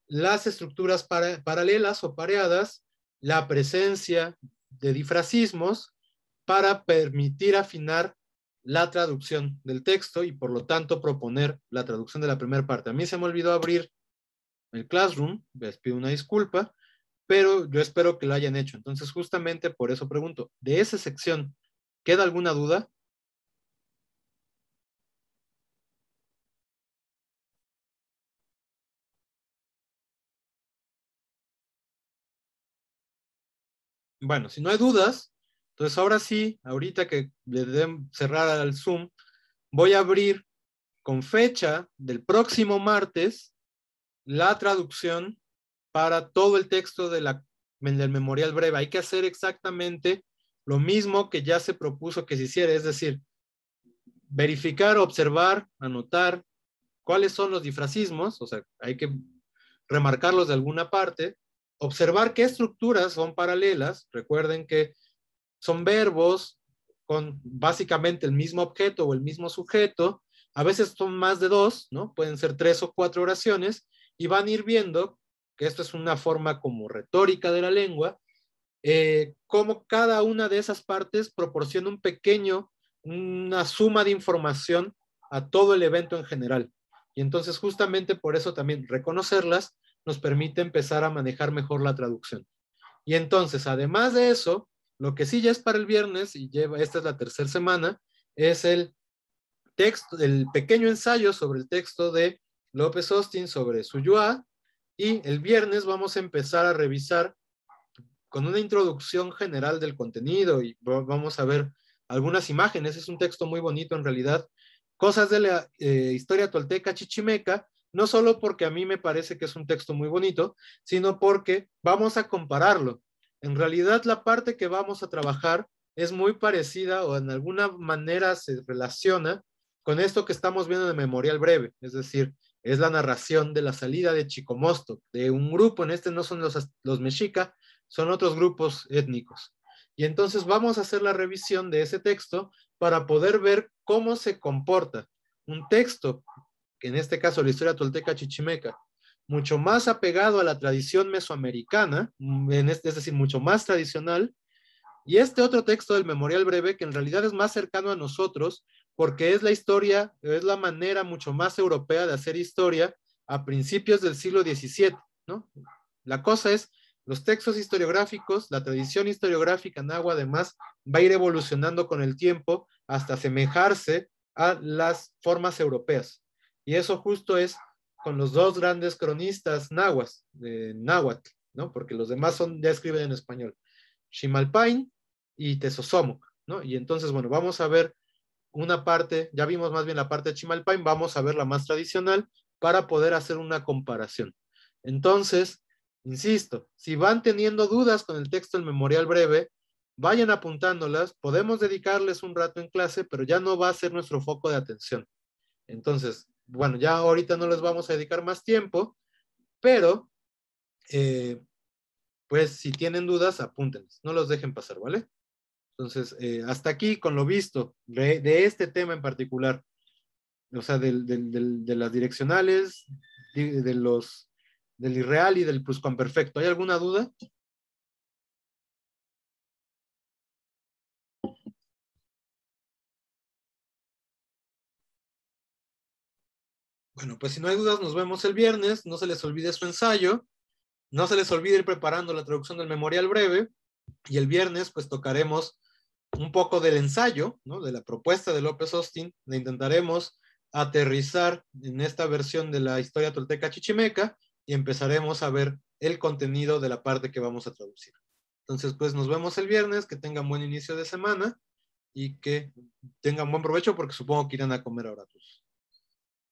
las estructuras paralelas o pareadas, la presencia de difracismos para permitir afinar la traducción del texto y por lo tanto proponer la traducción de la primera parte. A mí se me olvidó abrir el Classroom, les pido una disculpa, pero yo espero que lo hayan hecho. Entonces, justamente por eso pregunto, ¿de esa sección queda alguna duda? Bueno, si no hay dudas, entonces, ahora sí, ahorita que le den cerrar al Zoom, voy a abrir con fecha del próximo martes la traducción para todo el texto del memorial breve. Hay que hacer exactamente lo mismo que ya se propuso que se hiciera, es decir, verificar, observar, anotar cuáles son los difracismos, o sea, hay que remarcarlos de alguna parte, observar qué estructuras son paralelas. Recuerden que son verbos con básicamente el mismo objeto o el mismo sujeto. A veces son más de dos, ¿no? Pueden ser tres o cuatro oraciones y van a ir viendo que esto es una forma como retórica de la lengua, como eh, cómo cada una de esas partes proporciona un pequeño, una suma de información a todo el evento en general. Y entonces justamente por eso también reconocerlas nos permite empezar a manejar mejor la traducción. Y entonces, además de eso, lo que sí ya es para el viernes y lleva, esta es la tercera semana, es el texto, el pequeño ensayo sobre el texto de López Austin sobre Suyua. Y el viernes vamos a empezar a revisar con una introducción general del contenido y vamos a ver algunas imágenes. Es un texto muy bonito en realidad. Cosas de la eh, historia tolteca chichimeca, no solo porque a mí me parece que es un texto muy bonito, sino porque vamos a compararlo en realidad la parte que vamos a trabajar es muy parecida o en alguna manera se relaciona con esto que estamos viendo de Memorial Breve, es decir, es la narración de la salida de Chicomosto, de un grupo, en este no son los, los mexica, son otros grupos étnicos. Y entonces vamos a hacer la revisión de ese texto para poder ver cómo se comporta un texto, que en este caso la historia tolteca chichimeca, mucho más apegado a la tradición mesoamericana, mm, es decir, mucho más tradicional, y este otro texto del Memorial Breve, que en realidad es más cercano a nosotros, porque es la historia, es la manera mucho más europea de hacer historia a principios del siglo XVII, ¿no? La cosa es, los textos historiográficos, la tradición historiográfica en agua además va a ir evolucionando con el tiempo hasta asemejarse a las formas europeas. Y eso justo es con los dos grandes cronistas nahuas, náhuatl, ¿no? Porque los demás son, ya escriben en español, Chimalpain y Tesosomoc, ¿no? Y entonces, bueno, vamos a ver una parte, ya vimos más bien la parte de Chimalpain, vamos a ver la más tradicional para poder hacer una comparación. Entonces, insisto, si van teniendo dudas con el texto del memorial breve, vayan apuntándolas, podemos dedicarles un rato en clase, pero ya no va a ser nuestro foco de atención. Entonces, bueno, ya ahorita no les vamos a dedicar más tiempo, pero eh, pues si tienen dudas, apúntenlas, no los dejen pasar, ¿vale? Entonces, eh, hasta aquí con lo visto de, este tema en particular, o sea, de las direccionales, de, los, del irreal y del pluscuamperfecto. ¿Hay alguna duda? Bueno, pues si no hay dudas, nos vemos el viernes. No se les olvide su ensayo. No se les olvide ir preparando la traducción del memorial breve. Y el viernes, pues tocaremos un poco del ensayo, ¿no? de la propuesta de López Austin. Le intentaremos aterrizar en esta versión de la historia tolteca chichimeca y empezaremos a ver el contenido de la parte que vamos a traducir. Entonces, pues nos vemos el viernes, que tengan buen inicio de semana y que tengan buen provecho porque supongo que irán a comer ahora todos.